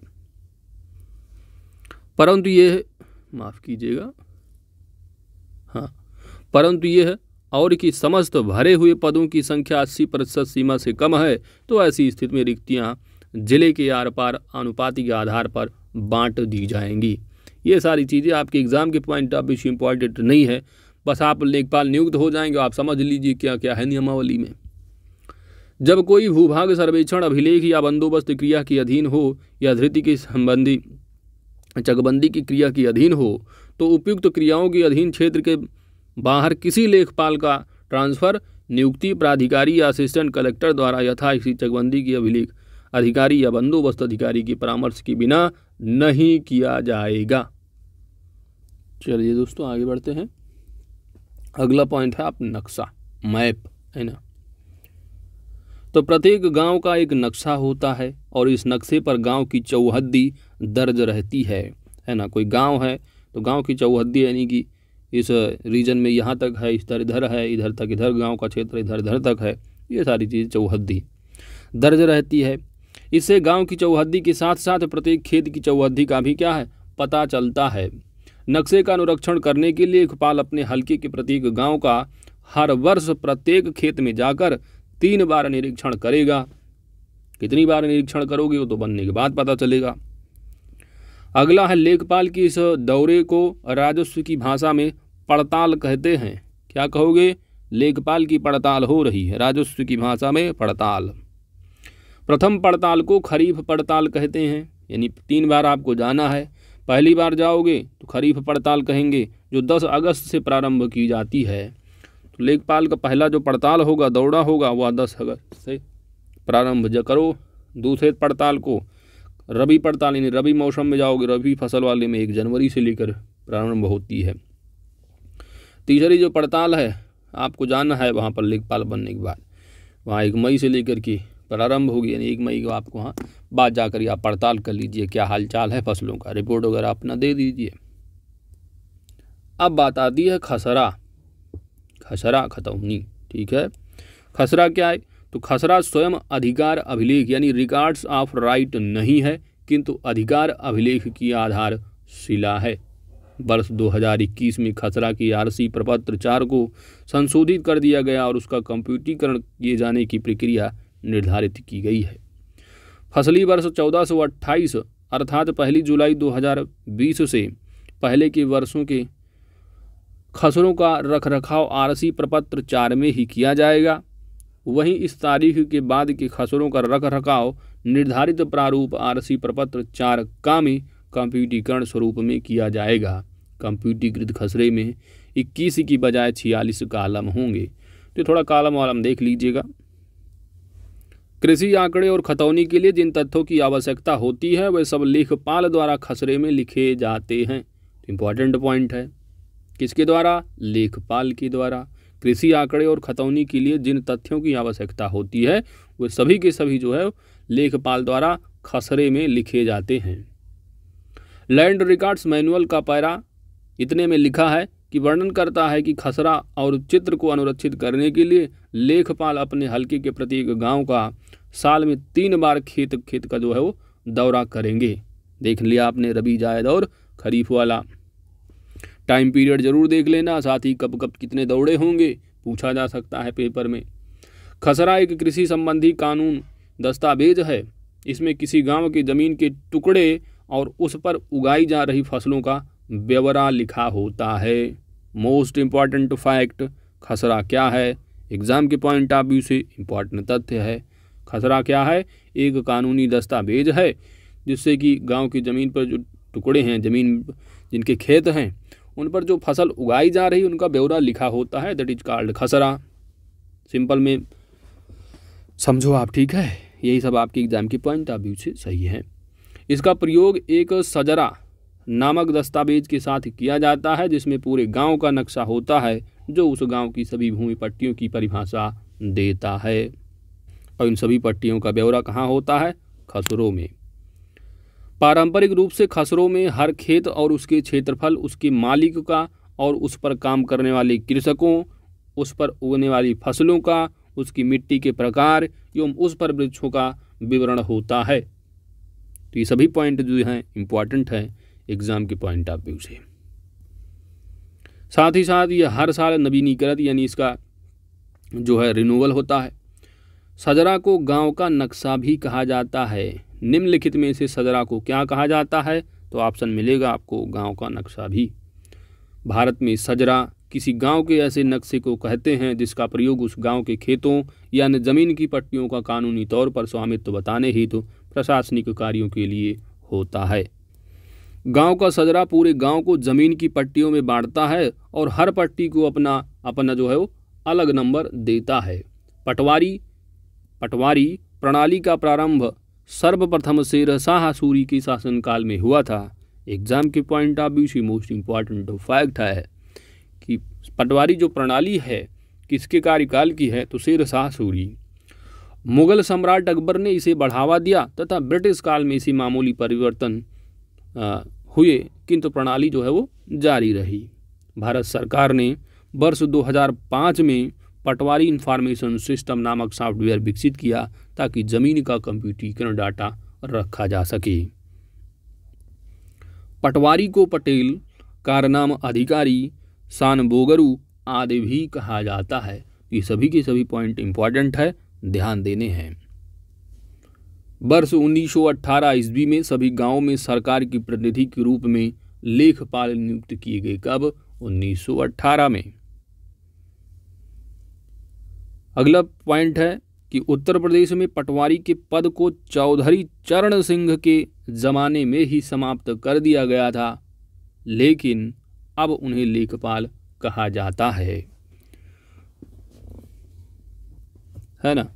परंतु ये माफ़ कीजिएगा हाँ परंतु यह है और कि समस्त भरे हुए पदों की संख्या अस्सी प्रतिशत सीमा से कम है तो ऐसी स्थिति में रिक्तियाँ ज़िले के आर पार अनुपाति के आधार पर बांट दी जाएंगी ये सारी चीज़ें आपके एग्ज़ाम के पॉइंट ऑफ व्यू इम्पॉर्टेंट नहीं है बस आप लेखपाल नियुक्त हो जाएंगे आप समझ लीजिए क्या क्या है नियमावली में जब कोई भूभाग सर्वेक्षण अभिलेख या बंदोबस्त क्रिया के अधीन हो या धृति के संबंधी चकबंदी की क्रिया के अधीन हो तो उपयुक्त क्रियाओं के अधीन क्षेत्र के बाहर किसी लेखपाल का ट्रांसफ़र नियुक्ति प्राधिकारी या असिस्टेंट कलेक्टर द्वारा यथाशी चकबंदी की अभिलेख अधिकारी या बंदोबस्त अधिकारी की परामर्श के बिना नहीं किया जाएगा चलिए दोस्तों आगे बढ़ते हैं अगला पॉइंट है आप नक्शा मैप है ना तो प्रत्येक गांव का एक नक्शा होता है और इस नक्शे पर गांव की चौहद्दी दर्ज रहती है है ना कोई गांव है तो गांव की चौहद्दी यानी कि इस रीजन में यहाँ तक है इस तरह इधर है इधर तक इधर गांव का क्षेत्र इधर इधर तक है ये सारी चीज़ चौहद्दी दर्ज रहती है इससे गांव की चौहद्दी के साथ साथ प्रत्येक खेत की चौहद्दी का भी क्या है पता चलता है नक्शे का अनुरक्षण करने के लिए लेखपाल अपने हल्के के प्रत्येक गांव का हर वर्ष प्रत्येक खेत में जाकर तीन बार निरीक्षण करेगा कितनी बार निरीक्षण करोगे वो तो बनने के बाद पता चलेगा अगला है लेखपाल की इस दौरे को राजस्व की भाषा में पड़ताल कहते हैं क्या कहोगे लेखपाल की पड़ताल हो रही है राजस्व की भाषा में पड़ताल प्रथम पड़ताल को खरीफ पड़ताल कहते हैं यानी तीन बार आपको जाना है पहली बार जाओगे तो खरीफ पड़ताल कहेंगे जो 10 अगस्त से प्रारंभ की जाती है तो लेखपाल का पहला जो पड़ताल होगा दौड़ा होगा वह 10 अगस्त से प्रारंभ करो दूसरे पड़ताल को रबी पड़ताल यानी रबी मौसम में जाओगे रबी फसल वाले में एक जनवरी से लेकर प्रारंभ होती है तीसरी जो पड़ताल है आपको जाना है वहाँ पर लेखपाल बनने के बाद वहाँ एक मई से लेकर के प्रारंभ होगी यानी एक मई को आपको वहाँ बाद जाकर आप पड़ताल कर लीजिए क्या हालचाल है फसलों का रिपोर्ट वगैरह अपना दे दीजिए अब बात आती है खसरा खसरा खतौनी ठीक है खसरा क्या है तो खसरा स्वयं अधिकार अभिलेख यानी रिकॉर्ड्स ऑफ राइट नहीं है किंतु अधिकार अभिलेख की आधार शिला है वर्ष 2021 में खसरा की आरसी प्रपत्र चार को संशोधित कर दिया गया और उसका कंप्यूटरीकरण किए जाने की प्रक्रिया निर्धारित की गई है फसली वर्ष चौदह अर्थात पहली जुलाई 2020 से पहले के वर्षों के खसरों का रखरखाव आरसी प्रपत्र चार में ही किया जाएगा वहीं इस तारीख के बाद के खसरों का रखरखाव निर्धारित प्रारूप आरसी प्रपत्र चार का में कंप्यूटीकरण स्वरूप में किया जाएगा कंप्यूटीकृत खसरे में इक्कीस की बजाय छियालीस कालम होंगे तो थोड़ा कालम वालम देख लीजिएगा कृषि आंकड़े और खतौनी के लिए जिन तथ्यों की आवश्यकता होती है वह सब लेखपाल द्वारा खसरे में लिखे जाते हैं इम्पॉर्टेंट पॉइंट है किसके द्वारा लेखपाल के द्वारा कृषि आंकड़े और खतौनी के लिए जिन तथ्यों की आवश्यकता होती है वे सभी के सभी जो है लेखपाल द्वारा खसरे में लिखे जाते हैं लैंड रिकॉर्ड्स मैनुअल का पैरा इतने में लिखा है कि वर्णन करता है कि खसरा और चित्र को अनुरक्षित करने के लिए लेखपाल अपने हल्के के प्रत्येक गांव का साल में तीन बार खेत खेत का जो है वो दौरा करेंगे देख लिया आपने रबी जायद और खरीफ वाला टाइम पीरियड जरूर देख लेना साथ ही कब कब कितने दौड़े होंगे पूछा जा सकता है पेपर में खसरा एक कृषि संबंधी कानून दस्तावेज है इसमें किसी गांव की ज़मीन के टुकड़े और उस पर उगाई जा रही फसलों का ब्यौरा लिखा होता है मोस्ट इम्पॉर्टेंट फैक्ट खसरा क्या है एग्ज़ाम के पॉइंट ऑफ व्यू से इम्पॉर्टेंट तथ्य है खसरा क्या है एक कानूनी दस्तावेज है जिससे कि गांव की ज़मीन पर जो टुकड़े हैं ज़मीन जिनके खेत हैं उन पर जो फसल उगाई जा रही उनका ब्यौरा लिखा होता है दैट इज कार्ड खसरा सिंपल में समझो आप ठीक है यही सब आपके एग्ज़ाम के पॉइंट ऑफ व्यू से सही है इसका प्रयोग एक सजरा नामक दस्तावेज के साथ किया जाता है जिसमें पूरे गांव का नक्शा होता है जो उस गांव की सभी भूमि पट्टियों की परिभाषा देता है और इन सभी पट्टियों का ब्यौरा कहाँ होता है खसरों में पारंपरिक रूप से खसरों में हर खेत और उसके क्षेत्रफल उसके मालिक का और उस पर काम करने वाले कृषकों उस पर उगने वाली फसलों का उसकी मिट्टी के प्रकार एवं उस पर वृक्षों का विवरण होता है तो ये सभी पॉइंट जो हैं इम्पॉर्टेंट हैं एग्ज़ाम के पॉइंट ऑफ व्यू से साथ ही साथ ये हर साल नवीनीकृत यानी इसका जो है रिनूवल होता है सजरा को गांव का नक्शा भी कहा जाता है निम्नलिखित में से सजरा को क्या कहा जाता है तो ऑप्शन मिलेगा आपको गांव का नक्शा भी भारत में सजरा किसी गांव के ऐसे नक्शे को कहते हैं जिसका प्रयोग उस गांव के खेतों या ज़मीन की पट्टियों का कानूनी तौर पर स्वामित्व बताने हेतु तो प्रशासनिक कार्यों के लिए होता है गांव का सजरा पूरे गांव को ज़मीन की पट्टियों में बांटता है और हर पट्टी को अपना अपना जो है वो अलग नंबर देता है पटवारी पटवारी प्रणाली का प्रारंभ सर्वप्रथम शेरशाह सूरी के शासनकाल में हुआ था एग्ज़ाम के पॉइंट ऑफ व्यू से मोस्ट इम्पॉर्टेंट फैक्ट है कि पटवारी जो प्रणाली है किसके कार्यकाल की है तो शेर शाह सूरी मुगल सम्राट अकबर ने इसे बढ़ावा दिया तथा ब्रिटिश काल में इसे मामूली परिवर्तन हुए किंतु प्रणाली जो है वो जारी रही भारत सरकार ने वर्ष 2005 में पटवारी इंफॉर्मेशन सिस्टम नामक सॉफ्टवेयर विकसित किया ताकि जमीन का कंप्यूटीकरण डाटा रखा जा सके पटवारी को पटेल कारनाम अधिकारी बोगरू आदि भी कहा जाता है ये सभी के सभी पॉइंट इम्पॉर्टेंट है ध्यान देने हैं वर्ष 1918 ईस्वी में सभी गांवों में सरकार की प्रतिनिधि के रूप में लेखपाल नियुक्त किए गए कब 1918 में अगला पॉइंट है कि उत्तर प्रदेश में पटवारी के पद को चौधरी चरण सिंह के जमाने में ही समाप्त कर दिया गया था लेकिन अब उन्हें लेखपाल कहा जाता है है ना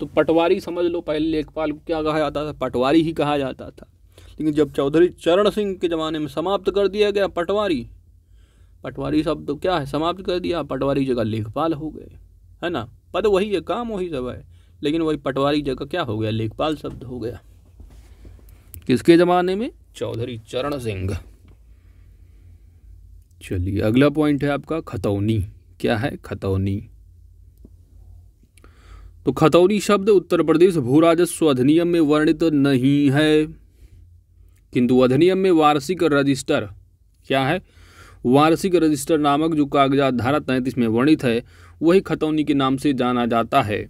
तो पटवारी समझ लो पहले लेखपाल को क्या कहा जाता था पटवारी ही कहा जाता था लेकिन जब चौधरी चरण सिंह के ज़माने में समाप्त कर दिया गया पटवारी पटवारी शब्द तो क्या है समाप्त कर दिया पटवारी जगह लेखपाल हो गए है ना पद वही है काम वही सब है लेकिन वही पटवारी जगह क्या हो गया लेखपाल शब्द हो गया किसके ज़माने में चौधरी चरण सिंह चलिए अगला पॉइंट है आपका खतौनी क्या है खतौनी तो खतौरी शब्द उत्तर प्रदेश भू राजस्व अधिनियम में वर्णित नहीं है किंतु अधिनियम में वार्षिक रजिस्टर क्या है वार्षिक रजिस्टर नामक जो कागजात धारा तैंतीस में वर्णित है वही खतौनी के नाम से जाना जाता है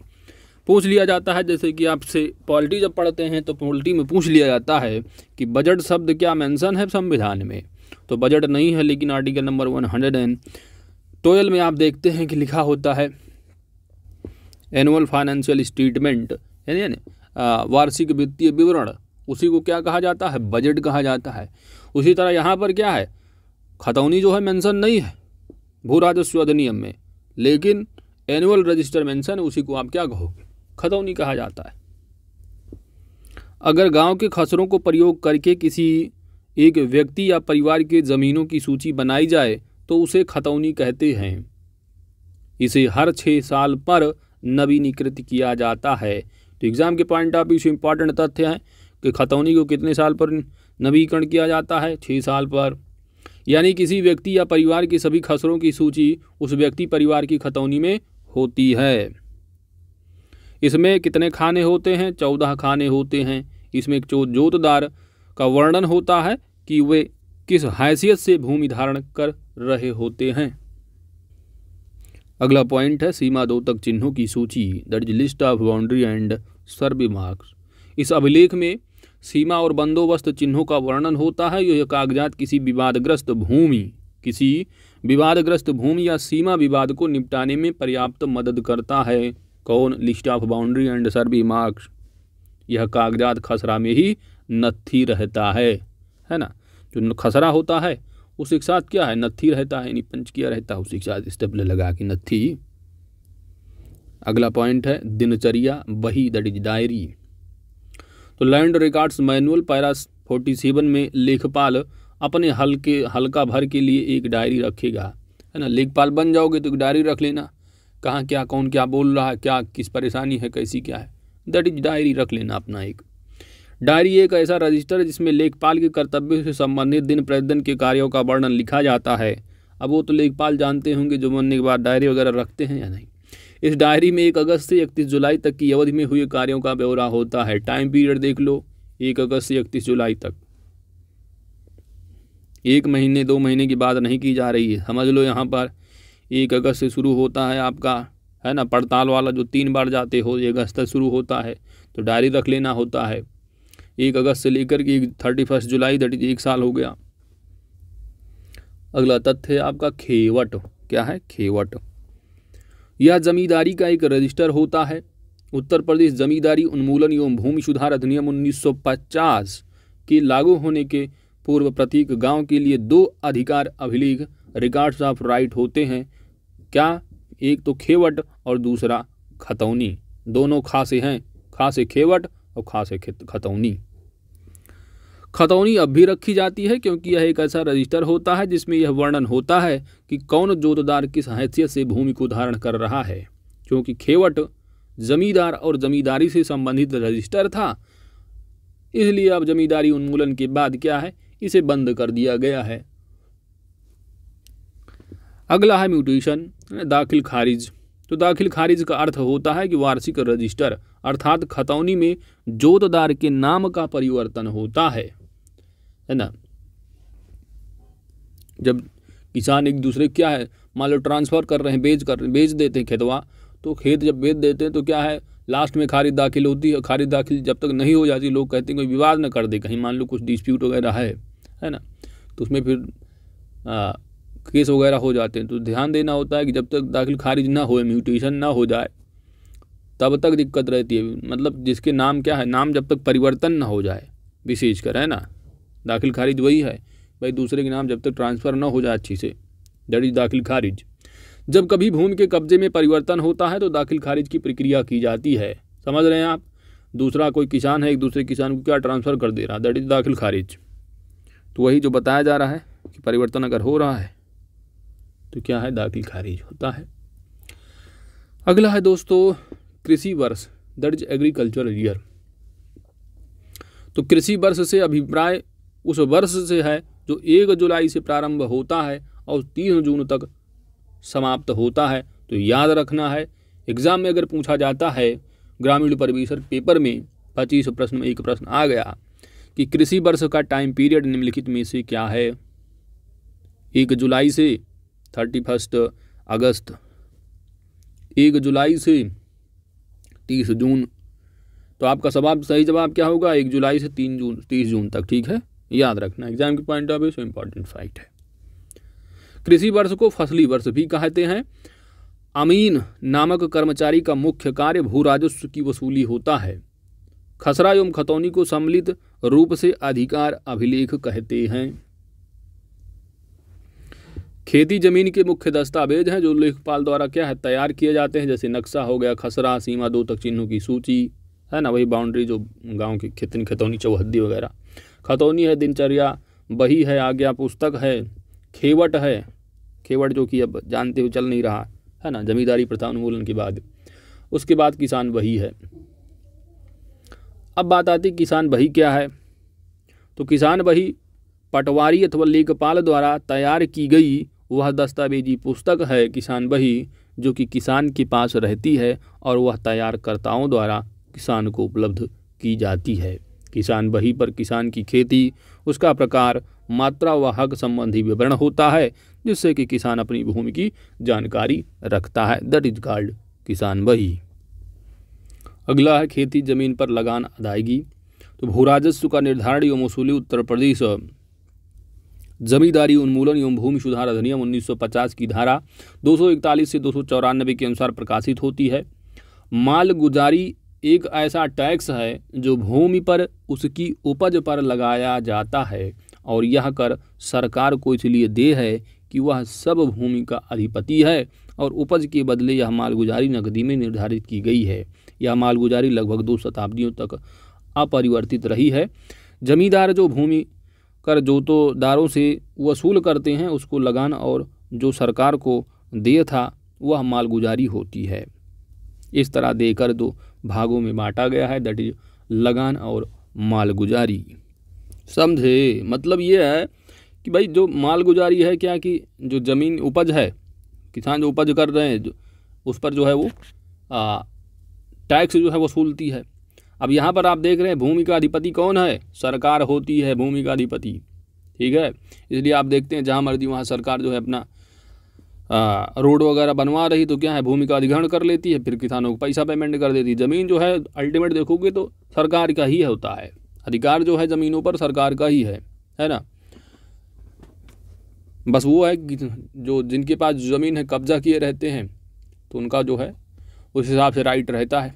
पूछ लिया जाता है जैसे कि आपसे पॉलिटी जब पढ़ते हैं तो पॉलिटी में पूछ लिया जाता है कि बजट शब्द क्या मेंशन है संविधान में तो बजट नहीं है लेकिन article number one hundred and twelve में आप देखते हैं कि लिखा होता है एनुअल फाइनेंशियल स्टेटमेंट यानी यानी वार्षिक वित्तीय विवरण उसी को क्या कहा जाता है बजट कहा जाता है उसी तरह यहाँ पर क्या है खतौनी जो है मेंशन नहीं है भू राजस्व अधिनियम में लेकिन एनुअल रजिस्टर मेंशन उसी को आप क्या कहोगे खतौनी कहा जाता है अगर गांव के खसरों को प्रयोग करके किसी एक व्यक्ति या परिवार के ज़मीनों की सूची बनाई जाए तो उसे खतौनी कहते हैं इसे हर छः साल पर नवीनीकृत किया जाता है तो एग्ज़ाम के पॉइंट ऑफ व्यू से इम्पॉर्टेंट तथ्य हैं कि खतौनी को कितने साल पर नवीकरण किया जाता है छः साल पर यानी किसी व्यक्ति या परिवार की सभी खसरों की सूची उस व्यक्ति परिवार की खतौनी में होती है इसमें कितने खाने होते हैं चौदह खाने होते हैं इसमें जोतदार का वर्णन होता है कि वे किस हैसियत से भूमि धारण कर रहे होते हैं अगला पॉइंट है सीमा दो तक चिन्हों की सूची that is list of boundary and survey marks इस अभिलेख में सीमा और बंदोबस्त चिन्हों का वर्णन होता है यह कागजात किसी विवादग्रस्त भूमि किसी विवादग्रस्त भूमि या सीमा विवाद को निपटाने में पर्याप्त मदद करता है कौन list of boundary and survey marks यह कागजात खसरा में ही नत्थी रहता है है ना जो खसरा होता है उसी के साथ क्या है नत्थी रहता है यानी पंचकिया रहता है उसी के साथ स्टेपले लगा कि नत्थी अगला पॉइंट है दिनचर्या बही दैट इज डायरी तो land records manual para forty seven में लेखपाल अपने हल्के हल्का भर के लिए एक डायरी रखेगा है ना लेखपाल बन जाओगे तो एक डायरी रख लेना कहाँ क्या कौन क्या बोल रहा है क्या किस परेशानी है कैसी क्या है दैट इज डायरी रख लेना अपना एक डायरी एक ऐसा रजिस्टर है जिसमें लेखपाल के कर्तव्य से संबंधित दिन प्रतिदिन के कार्यों का वर्णन लिखा जाता है अब वो तो लेखपाल जानते होंगे जो मरने के बाद डायरी वगैरह रखते हैं या नहीं इस डायरी में एक अगस्त से इकतीस जुलाई तक की अवधि में हुए कार्यों का ब्यौरा होता है टाइम पीरियड देख लो एक अगस्त से इकतीस जुलाई तक एक महीने दो महीने की बात नहीं की जा रही है समझ लो यहाँ पर एक अगस्त से शुरू होता है आपका है ना पड़ताल वाला जो तीन बार जाते हो एक अगस्त तक शुरू होता है तो डायरी रख लेना होता है एक अगस्त से लेकर के थर्टी फर्स्ट जुलाई दट एक साल हो गया अगला तथ्य आपका खेवट क्या है खेवट यह जमींदारी का एक रजिस्टर होता है उत्तर प्रदेश जमींदारी उन्मूलन एवं भूमि सुधार अधिनियम 1950 के लागू होने के पूर्व प्रतीक गांव के लिए दो अधिकार अभिलेख रिकॉर्ड्स ऑफ राइट होते हैं क्या एक तो खेवट और दूसरा खतौनी दोनों खासे हैं खासे खेवट और खासे खतौनी खतौनी अब भी रखी जाती है क्योंकि यह एक ऐसा रजिस्टर होता है जिसमें यह वर्णन होता है कि कौन जोतदार किस हैसियत से भूमि को धारण कर रहा है क्योंकि खेवट जमींदार और जमींदारी से संबंधित रजिस्टर था इसलिए अब जमींदारी उन्मूलन के बाद क्या है इसे बंद कर दिया गया है अगला है म्यूटेशन दाखिल खारिज तो दाखिल खारिज का अर्थ होता है कि वार्षिक रजिस्टर अर्थात खतौनी में जोतदार के नाम का परिवर्तन होता है है ना जब किसान एक दूसरे क्या है मान लो ट्रांसफ़र कर रहे हैं बेच कर बेच देते हैं खेतवा तो खेत जब बेच देते हैं तो क्या है लास्ट में खारिज दाखिल होती है खारिज दाखिल जब तक नहीं हो जाती लोग कहते हैं कोई विवाद न कर दे कहीं मान लो कुछ डिस्प्यूट वगैरह है है ना तो उसमें फिर आ, केस वगैरह हो जाते हैं तो ध्यान देना होता है कि जब तक दाखिल खारिज ना हो म्यूटेशन ना हो जाए तब तक दिक्कत रहती है मतलब जिसके नाम क्या है नाम जब तक परिवर्तन ना हो जाए विशेषकर है ना दाखिल खारिज वही है भाई दूसरे के नाम जब तक ट्रांसफ़र ना हो जाए अच्छी से दैट इज दाखिल खारिज जब कभी भूमि के कब्जे में परिवर्तन होता है तो दाखिल खारिज की प्रक्रिया की जाती है समझ रहे हैं आप दूसरा कोई किसान है एक दूसरे किसान को क्या ट्रांसफ़र कर दे रहा दैट इज़ दाखिल खारिज तो वही जो बताया जा रहा है कि परिवर्तन अगर हो रहा है तो क्या है दाखिल खारिज होता है अगला है दोस्तों कृषि वर्ष दर्ज इज एग्रीकल्चर ईयर तो कृषि वर्ष से अभिप्राय उस वर्ष से है जो एक जुलाई से प्रारंभ होता है और तीन जून तक समाप्त होता है तो याद रखना है एग्ज़ाम में अगर पूछा जाता है ग्रामीण परमेश्वर पेपर में पच्चीस प्रश्न में एक प्रश्न आ गया कि कृषि वर्ष का टाइम पीरियड निम्नलिखित में से क्या है एक जुलाई से थर्टी फर्स्ट अगस्त एक जुलाई से तीस जून तो आपका जवाब सही जवाब क्या होगा एक जुलाई से तीन जून तीस जून तक ठीक है याद रखना एग्जाम के पॉइंट ऑफ व्यू से इंपॉर्टेंट फैक्ट है कृषि वर्ष को फसली वर्ष भी कहते हैं अमीन नामक कर्मचारी का मुख्य कार्य भू राजस्व की वसूली होता है खसरा एवं खतौनी को सम्मिलित रूप से अधिकार अभिलेख कहते हैं खेती जमीन के मुख्य दस्तावेज हैं जो लेखपाल द्वारा क्या है तैयार किए जाते हैं जैसे नक्शा हो गया खसरा सीमा दो तक चिन्हों की सूची है ना वही बाउंड्री जो गांव की खेतन खतौनी चौहद्दी वगैरह खतौनी है दिनचर्या बही है आज्ञा पुस्तक है खेवट है खेवट जो कि अब जानते हुए चल नहीं रहा है ना जमींदारी प्रथा उन्मूलन के बाद उसके बाद किसान बही है अब बात आती किसान बही क्या है तो किसान बही पटवारी अथवा लेखपाल द्वारा तैयार की गई वह दस्तावेजी पुस्तक है किसान बही जो कि किसान के पास रहती है और वह तैयारकर्ताओं द्वारा किसान को उपलब्ध की जाती है किसान बही पर किसान की खेती उसका प्रकार मात्रा व हक संबंधी विवरण होता है जिससे कि किसान अपनी भूमि की जानकारी रखता है दैट इज कॉल्ड किसान बही अगला है खेती जमीन पर लगान अदायगी तो भू राजस्व का निर्धारण एवं वसूली उत्तर प्रदेश जमींदारी उन्मूलन एवं भूमि सुधार अधिनियम 1950 की धारा 241 से दो के अनुसार प्रकाशित होती है माल गुजारी एक ऐसा टैक्स है जो भूमि पर उसकी उपज पर लगाया जाता है और यह कर सरकार को इसलिए दे है कि वह सब भूमि का अधिपति है और उपज के बदले यह मालगुजारी नकदी में निर्धारित की गई है यह मालगुजारी लगभग दो शताब्दियों तक अपरिवर्तित रही है जमींदार जो भूमि कर जोतोदारों से वसूल करते हैं उसको लगान और जो सरकार को दे था वह मालगुजारी होती है इस तरह देकर दो भागों में बांटा गया है दैट इज लगान और मालगुजारी समझे मतलब ये है कि भाई जो मालगुजारी है क्या कि जो ज़मीन उपज है किसान जो उपज कर रहे हैं जो उस पर जो है वो आ, टैक्स जो है वसूलती है अब यहाँ पर आप देख रहे हैं भूमि का अधिपति कौन है सरकार होती है भूमि का अधिपति ठीक है इसलिए आप देखते हैं जहाँ मर्जी वहाँ सरकार जो है अपना रोड वगैरह बनवा रही तो क्या है भूमि का अधिग्रहण कर लेती है फिर किसानों को पैसा पेमेंट कर देती है ज़मीन जो है अल्टीमेट देखोगे तो सरकार का ही होता है अधिकार जो है ज़मीनों पर सरकार का ही है है ना बस वो है कि जो जिनके पास ज़मीन है कब्जा किए रहते हैं तो उनका जो है उस हिसाब से राइट रहता है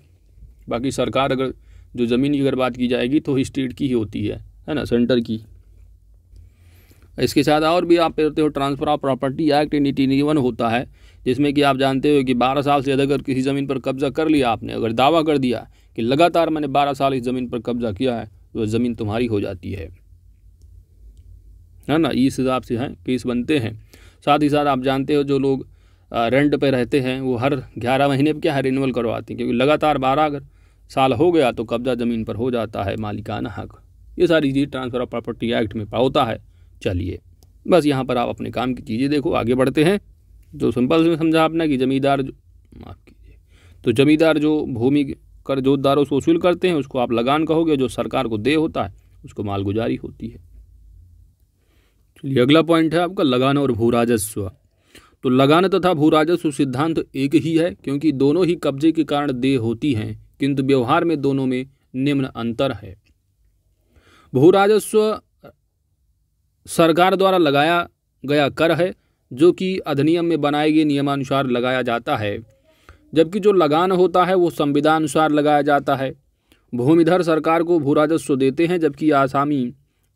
बाकी सरकार अगर जो ज़मीन की अगर बात की जाएगी तो स्टेट की ही होती है है ना सेंटर की इसके साथ और भी आप करते हो transfer of property act in eighty one होता है जिसमें कि आप जानते हो कि बारह साल से अगर किसी ज़मीन पर कब्ज़ा कर लिया आपने अगर दावा कर दिया कि लगातार मैंने बारह साल इस ज़मीन पर कब्ज़ा किया है तो ज़मीन तुम्हारी हो जाती है ना इस हिसाब से हैं केस बनते हैं साथ ही साथ आप जानते हो जो लोग रेंट पर रहते हैं वो हर ग्यारह महीने पर क्या है रिन्यूअल करवाते हैं क्योंकि लगातार बारह अगर साल हो गया तो कब्ज़ा ज़मीन पर हो जाता है मालिकाना हक ये सारी चीज़ ट्रांसफ़र ऑफ प्रॉपर्टी एक्ट में होता है चलिए बस यहाँ पर आप अपने काम की चीज़ें देखो आगे बढ़ते हैं जो सिंपल से समझा आपने कि जमींदार माफ़ कीजिए तो जमींदार जो भूमि कर जोतदारों से वसूल करते हैं उसको आप लगान कहोगे जो सरकार को दे होता है उसको मालगुजारी होती है चलिए अगला पॉइंट है आपका लगान और भू राजस्व तो लगान तथा भू राजस्व सिद्धांत तो एक ही है क्योंकि दोनों ही कब्जे के कारण देह होती हैं किंतु व्यवहार में दोनों में निम्न अंतर है भू राजस्व सरकार द्वारा लगाया गया कर है जो कि अधिनियम में बनाए गए नियमानुसार लगाया जाता है जबकि जो लगान होता है वो अनुसार लगाया जाता है भूमिधर सरकार को भू राजस्व देते हैं जबकि आसामी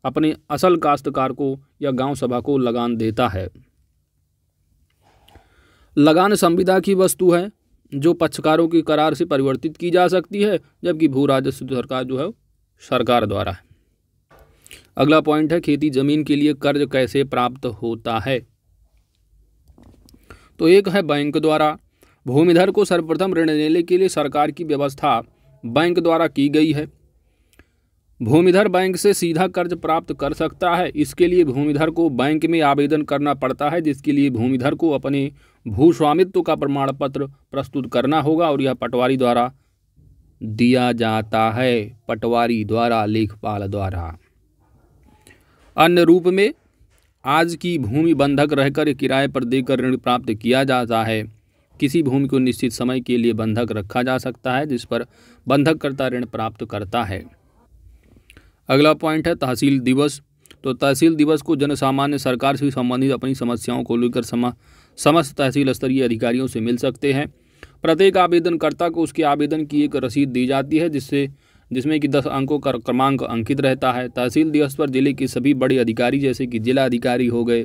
अपने असल काश्तकार को या गांव सभा को लगान देता है लगान संविदा की वस्तु है जो पक्षकारों की करार से परिवर्तित की जा सकती है जबकि भू राजस्व सरकार जो है सरकार द्वारा है अगला पॉइंट है खेती जमीन के लिए कर्ज कैसे प्राप्त होता है तो एक है बैंक द्वारा भूमिधर को सर्वप्रथम ऋण देने के लिए सरकार की व्यवस्था बैंक द्वारा की गई है भूमिधर बैंक से सीधा कर्ज प्राप्त कर सकता है इसके लिए भूमिधर को बैंक में आवेदन करना पड़ता है जिसके लिए भूमिधर को अपने भूस्वामित्व का प्रमाण पत्र प्रस्तुत करना होगा और यह पटवारी द्वारा दिया जाता है पटवारी द्वारा लेखपाल द्वारा अन्य रूप में आज की भूमि बंधक रहकर किराए पर देकर ऋण प्राप्त किया जाता है किसी भूमि को निश्चित समय के लिए बंधक रखा जा सकता है जिस पर बंधककर्ता ऋण प्राप्त करता है अगला पॉइंट है तहसील दिवस तो तहसील दिवस को जन सामान्य सरकार से संबंधित अपनी समस्याओं को लेकर समा समस्त तहसील स्तरीय अधिकारियों से मिल सकते हैं प्रत्येक आवेदनकर्ता को उसके आवेदन की एक रसीद दी जाती है जिससे जिसमें कि दस अंकों का क्रमांक अंकित रहता है तहसील दिवस पर जिले के सभी बड़े अधिकारी जैसे कि जिला अधिकारी हो गए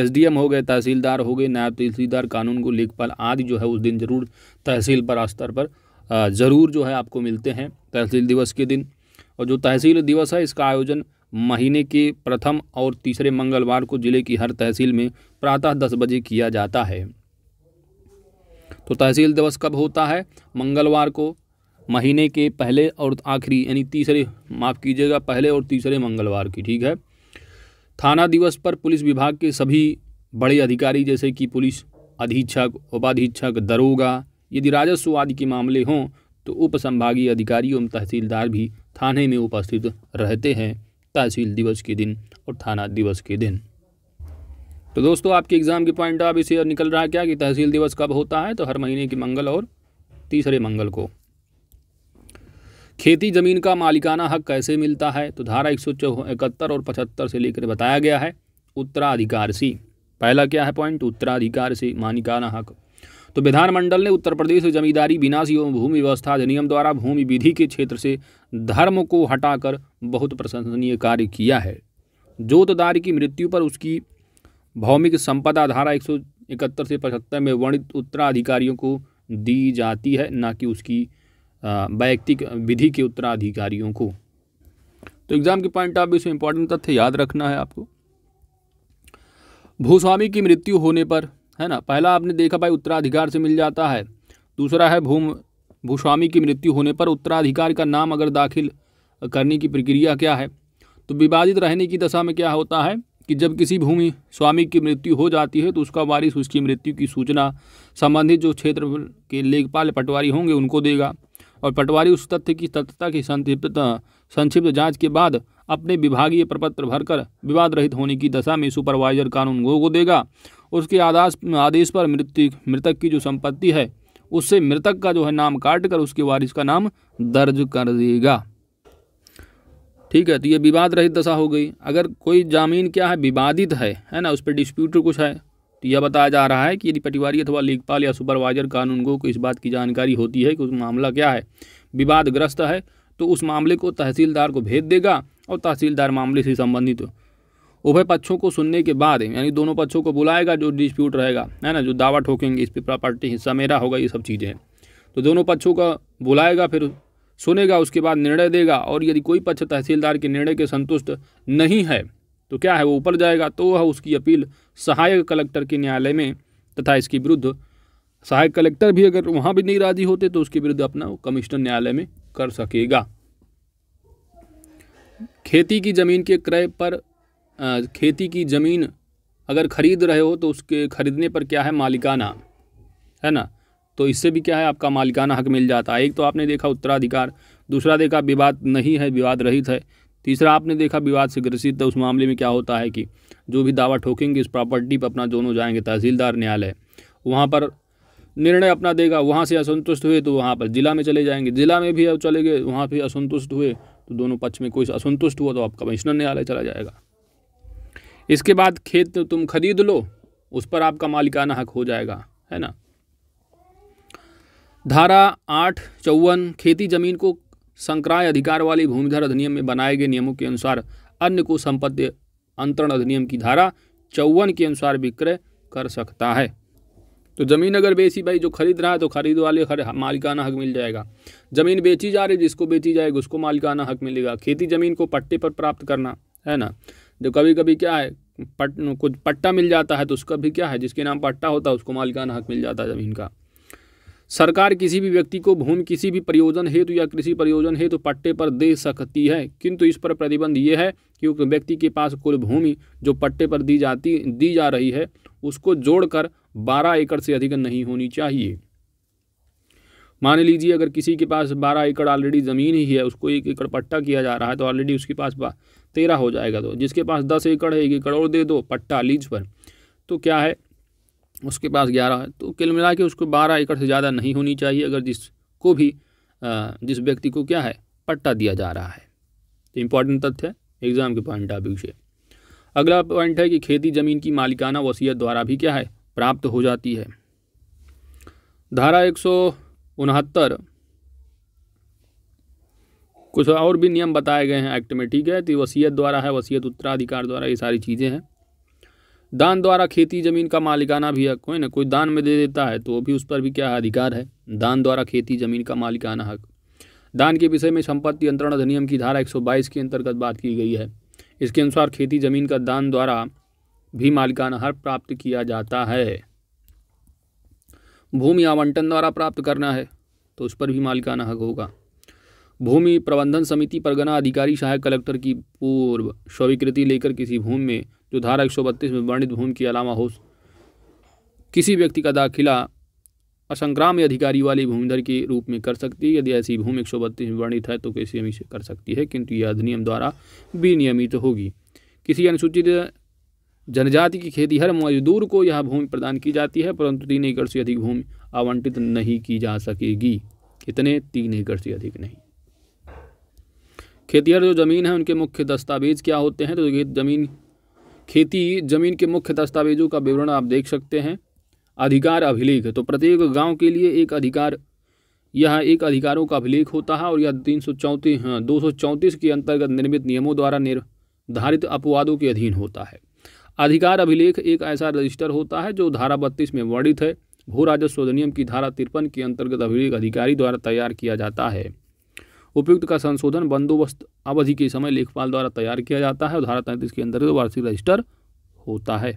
एसडीएम हो गए तहसीलदार हो गए नायब तहसीलदार कानून को लेखपाल आदि जो है उस दिन ज़रूर तहसील पर स्तर पर ज़रूर जो है आपको मिलते हैं तहसील दिवस के दिन और जो तहसील दिवस है इसका आयोजन महीने के प्रथम और तीसरे मंगलवार को जिले की हर तहसील में प्रातः दस बजे किया जाता है तो तहसील दिवस कब होता है मंगलवार को महीने के पहले और आखिरी यानी तीसरे माफ़ कीजिएगा पहले और तीसरे मंगलवार की ठीक है थाना दिवस पर पुलिस विभाग के सभी बड़े अधिकारी जैसे कि पुलिस अधीक्षक उपाधीक्षक दरोगा यदि राजस्व आदि के मामले हों तो उप संभागीय अधिकारी एवं तहसीलदार भी थाने में उपस्थित रहते हैं तहसील दिवस के दिन और थाना दिवस के दिन तो दोस्तों आपके एग्ज़ाम के पॉइंट ऑफ इसे निकल रहा है क्या कि तहसील दिवस कब होता है तो हर महीने के मंगल और तीसरे मंगल को खेती जमीन का मालिकाना हक कैसे मिलता है तो धारा एक इकहत्तर और पचहत्तर से लेकर बताया गया है उत्तराधिकार सी पहला क्या है पॉइंट उत्तराधिकार से मालिकाना हक तो विधानमंडल ने उत्तर प्रदेश जमींदारी विनाश एवं भूमि व्यवस्था अधिनियम द्वारा भूमि विधि के क्षेत्र से धर्म को हटाकर बहुत प्रशंसनीय कार्य किया है जोतदार की मृत्यु पर उसकी भौमिक संपदा धारा एक इकहत्तर से पचहत्तर में वर्णित उत्तराधिकारियों को दी जाती है न कि उसकी वैयक्तिक विधि के उत्तराधिकारियों को तो एग्ज़ाम के पॉइंट ऑफ व्यू से इंपॉर्टेंट तथ्य याद रखना है आपको भूस्वामी की मृत्यु होने पर है ना पहला आपने देखा भाई उत्तराधिकार से मिल जाता है दूसरा है भूम भूस्वामी की मृत्यु होने पर उत्तराधिकार का नाम अगर दाखिल करने की प्रक्रिया क्या है तो विवादित रहने की दशा में क्या होता है कि जब किसी भूमि स्वामी की मृत्यु हो जाती है तो उसका वारिस उसकी मृत्यु की सूचना संबंधित जो क्षेत्र के लेखपाल पटवारी होंगे उनको देगा और पटवारी उस तथ्य की तथ्यता की संक्षिप्त संक्षिप्त जांच के बाद अपने विभागीय प्रपत्र भरकर विवाद रहित होने की दशा में सुपरवाइजर कानून गो को देगा उसके आदेश आदेश पर मृत्यु मृतक की जो संपत्ति है उससे मृतक का जो है नाम काट कर उसके वारिस का नाम दर्ज कर देगा ठीक है तो ये विवाद रहित दशा हो गई अगर कोई जामीन क्या है विवादित है है ना उस पर डिस्प्यूट कुछ है तो यह बताया जा रहा है कि यदि पटिवारी अथवा लेखपाल या सुपरवाइजर कानूनगो को इस बात की जानकारी होती है कि उस मामला क्या है विवादग्रस्त है तो उस मामले को तहसीलदार को भेज देगा और तहसीलदार मामले से संबंधित उभय पक्षों को सुनने के बाद यानी दोनों पक्षों को बुलाएगा जो डिस्प्यूट रहेगा है ना जो दावा ठोकेंगे इस पर प्रॉपर्टी हिस्सा मेरा होगा ये सब चीज़ें तो दोनों पक्षों का बुलाएगा फिर सुनेगा उसके बाद निर्णय देगा और यदि कोई पक्ष तहसीलदार के निर्णय के संतुष्ट नहीं है तो क्या है वो ऊपर जाएगा तो वह उसकी अपील सहायक कलेक्टर के न्यायालय में तथा इसके विरुद्ध सहायक कलेक्टर भी अगर वहाँ भी नहीं राजी होते तो उसके विरुद्ध अपना कमिश्नर न्यायालय में कर सकेगा खेती की ज़मीन के क्रय पर खेती की ज़मीन अगर ख़रीद रहे हो तो उसके ख़रीदने पर क्या है मालिकाना है ना तो इससे भी क्या है आपका मालिकाना हक मिल जाता है एक तो आपने देखा उत्तराधिकार दूसरा देखा विवाद नहीं है विवाद रहित है तीसरा आपने देखा विवाद से ग्रसित तो उस मामले में क्या होता है कि जो भी दावा ठोकेंगे इस प्रॉपर्टी पर अपना दोनों जाएंगे तहसीलदार न्यायालय वहाँ पर निर्णय अपना देगा वहाँ से असंतुष्ट हुए तो वहाँ पर जिला में चले जाएंगे जिला में भी अब चले गए वहाँ भी असंतुष्ट हुए तो दोनों पक्ष में कोई असंतुष्ट हुआ तो आप कमिश्नर न्यायालय चला जाएगा इसके बाद खेत तुम खरीद लो उस पर आपका मालिकाना हक हो जाएगा है ना धारा आठ चौवन खेती जमीन को संक्राय अधिकार वाली भूमिधर अधिनियम में बनाए गए नियमों के अनुसार अन्य को संपत्ति अंतरण अधिनियम की धारा चौवन के अनुसार विक्रय कर सकता है तो ज़मीन अगर बेची भाई जो खरीद रहा है तो खरीद वाले हर मालिकाना हक मिल जाएगा ज़मीन बेची जा रही जिसको बेची जाएगी उसको मालिकाना हक मिलेगा खेती ज़मीन को पट्टे पर प्राप्त करना है ना जो कभी कभी क्या है पट कुछ पट्टा मिल जाता है तो उसका भी क्या है जिसके नाम पट्टा होता है उसको मालिकाना हक मिल जाता है ज़मीन का सरकार किसी भी व्यक्ति को भूमि किसी भी प्रयोजन हेतु या कृषि प्रयोजन हेतु पट्टे पर दे सकती है किंतु इस पर प्रतिबंध ये है कि व्यक्ति के पास कुल भूमि जो पट्टे पर दी जाती दी जा रही है उसको जोड़कर बारह एकड़ से अधिक नहीं होनी चाहिए मान लीजिए अगर किसी के पास बारह एकड़ ऑलरेडी ज़मीन ही है उसको एक एकड़ पट्टा किया जा रहा है तो ऑलरेडी उसके पास तेरह हो जाएगा तो जिसके पास दस एकड़ है एक एकड़ और दे दो पट्टा लीज पर तो क्या है उसके पास ग्यारह है तो कुल मिला के उसको बारह एकड़ से ज़्यादा नहीं होनी चाहिए अगर जिसको भी जिस व्यक्ति को क्या है पट्टा दिया जा रहा है तो इम्पॉर्टेंट तथ्य है एग्ज़ाम के पॉइंट ऑफ व्यू से अगला पॉइंट है कि खेती ज़मीन की मालिकाना वसीयत द्वारा भी क्या है प्राप्त हो जाती है धारा एक सौ उनहत्तर कुछ और भी नियम बताए गए हैं एक्ट में ठीक है तो वसीयत द्वारा है वसीयत उत्तराधिकार द्वारा ये सारी चीज़ें हैं दान द्वारा खेती जमीन का मालिकाना भी हक कोई ना कोई दान में दे देता है तो भी उस पर भी क्या अधिकार है दान द्वारा खेती जमीन का मालिकाना हक दान के विषय में संपत्ति अंतरण अधिनियम की धारा 122 के अंतर्गत बात की गई है इसके अनुसार खेती जमीन का दान द्वारा भी मालिकाना हक प्राप्त किया जाता है भूमि आवंटन द्वारा प्राप्त करना है तो उस पर भी मालिकाना हक होगा भूमि प्रबंधन समिति परगना अधिकारी सहायक कलेक्टर की पूर्व स्वीकृति लेकर किसी भूमि में जो धारा एक में वर्णित भूमि की अलावा हो किसी व्यक्ति का दाखिला असंग्राम अधिकारी वाली भूमिधर के रूप में कर सकती है यदि ऐसी भूमि एक में वर्णित है तो किसी से कर सकती है किंतु यह अधिनियम द्वारा विनियमित तो होगी किसी अनुसूचित जनजाति की खेती हर मजदूर को यह भूमि प्रदान की जाती है परंतु तीन एकड़ से अधिक भूमि आवंटित नहीं की जा सकेगी कितने तीन एकड़ से अधिक नहीं खेतिहर जो ज़मीन है उनके मुख्य दस्तावेज क्या होते हैं तो जमीन खेती जमीन के मुख्य दस्तावेजों का विवरण आप देख सकते हैं अधिकार अभिलेख तो प्रत्येक गांव के लिए एक अधिकार यह एक अधिकारों का अभिलेख होता है और यह तीन सौ चौंतीस हाँ, दो सौ चौंतीस के अंतर्गत निर्मित नियमों द्वारा निर्धारित अपवादों के अधीन होता है अधिकार अभिलेख एक ऐसा रजिस्टर होता है जो धारा बत्तीस में वर्णित है भू राजस्व अधिनियम की धारा तिरपन के अंतर्गत अभिलेख अधिकारी द्वारा तैयार किया जाता है उपयुक्त का संशोधन बंदोबस्त अवधि के समय लेखपाल द्वारा तैयार किया जाता है और धारा तैंतीस के अंदर वार्षिक रजिस्टर होता है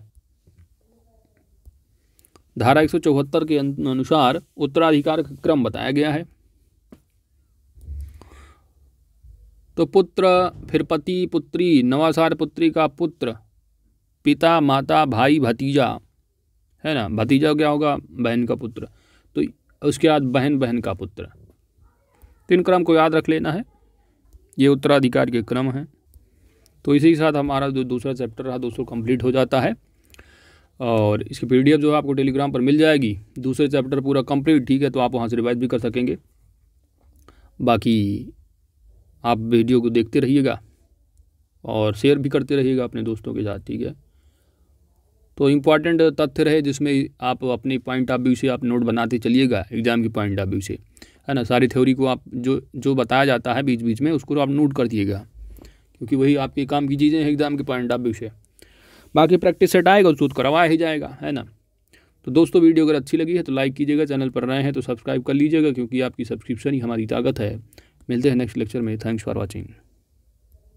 धारा एक के अनुसार उत्तराधिकार का क्रम बताया गया है तो पुत्र फिर पति पुत्री नवासार पुत्री का पुत्र पिता माता भाई भतीजा है ना भतीजा क्या होगा बहन का पुत्र तो उसके बाद बहन बहन का पुत्र तो इन क्रम को याद रख लेना है ये उत्तराधिकार के क्रम हैं तो इसी के साथ हमारा जो दूसरा चैप्टर रहा दोस्तों कंप्लीट हो जाता है और इसकी पी जो है आपको टेलीग्राम पर मिल जाएगी दूसरे चैप्टर पूरा कंप्लीट ठीक है तो आप वहाँ से रिवाइज भी कर सकेंगे बाकी आप वीडियो को देखते रहिएगा और शेयर भी करते रहिएगा अपने दोस्तों के साथ ठीक है तो इम्पॉर्टेंट तथ्य रहे जिसमें आप अपने पॉइंट ऑफ व्यू से आप नोट बनाते चलिएगा एग्ज़ाम की पॉइंट ऑफ व्यू से है ना सारी थ्योरी को आप जो जो बताया जाता है बीच बीच में उसको तो आप नोट कर दिएगा क्योंकि वही आपके काम की चीज़ें हैं एग्ज़ाम के पॉइंट ऑफ व्यू से बाकी प्रैक्टिस सेट आएगा उसको तो करवाया ही जाएगा है ना तो दोस्तों वीडियो अगर अच्छी लगी है तो लाइक कीजिएगा चैनल पर रहे हैं तो सब्सक्राइब कर लीजिएगा क्योंकि आपकी सब्सक्रिप्शन ही हमारी ताकत है मिलते हैं नेक्स्ट लेक्चर में थैंक्स फॉर वॉचिंग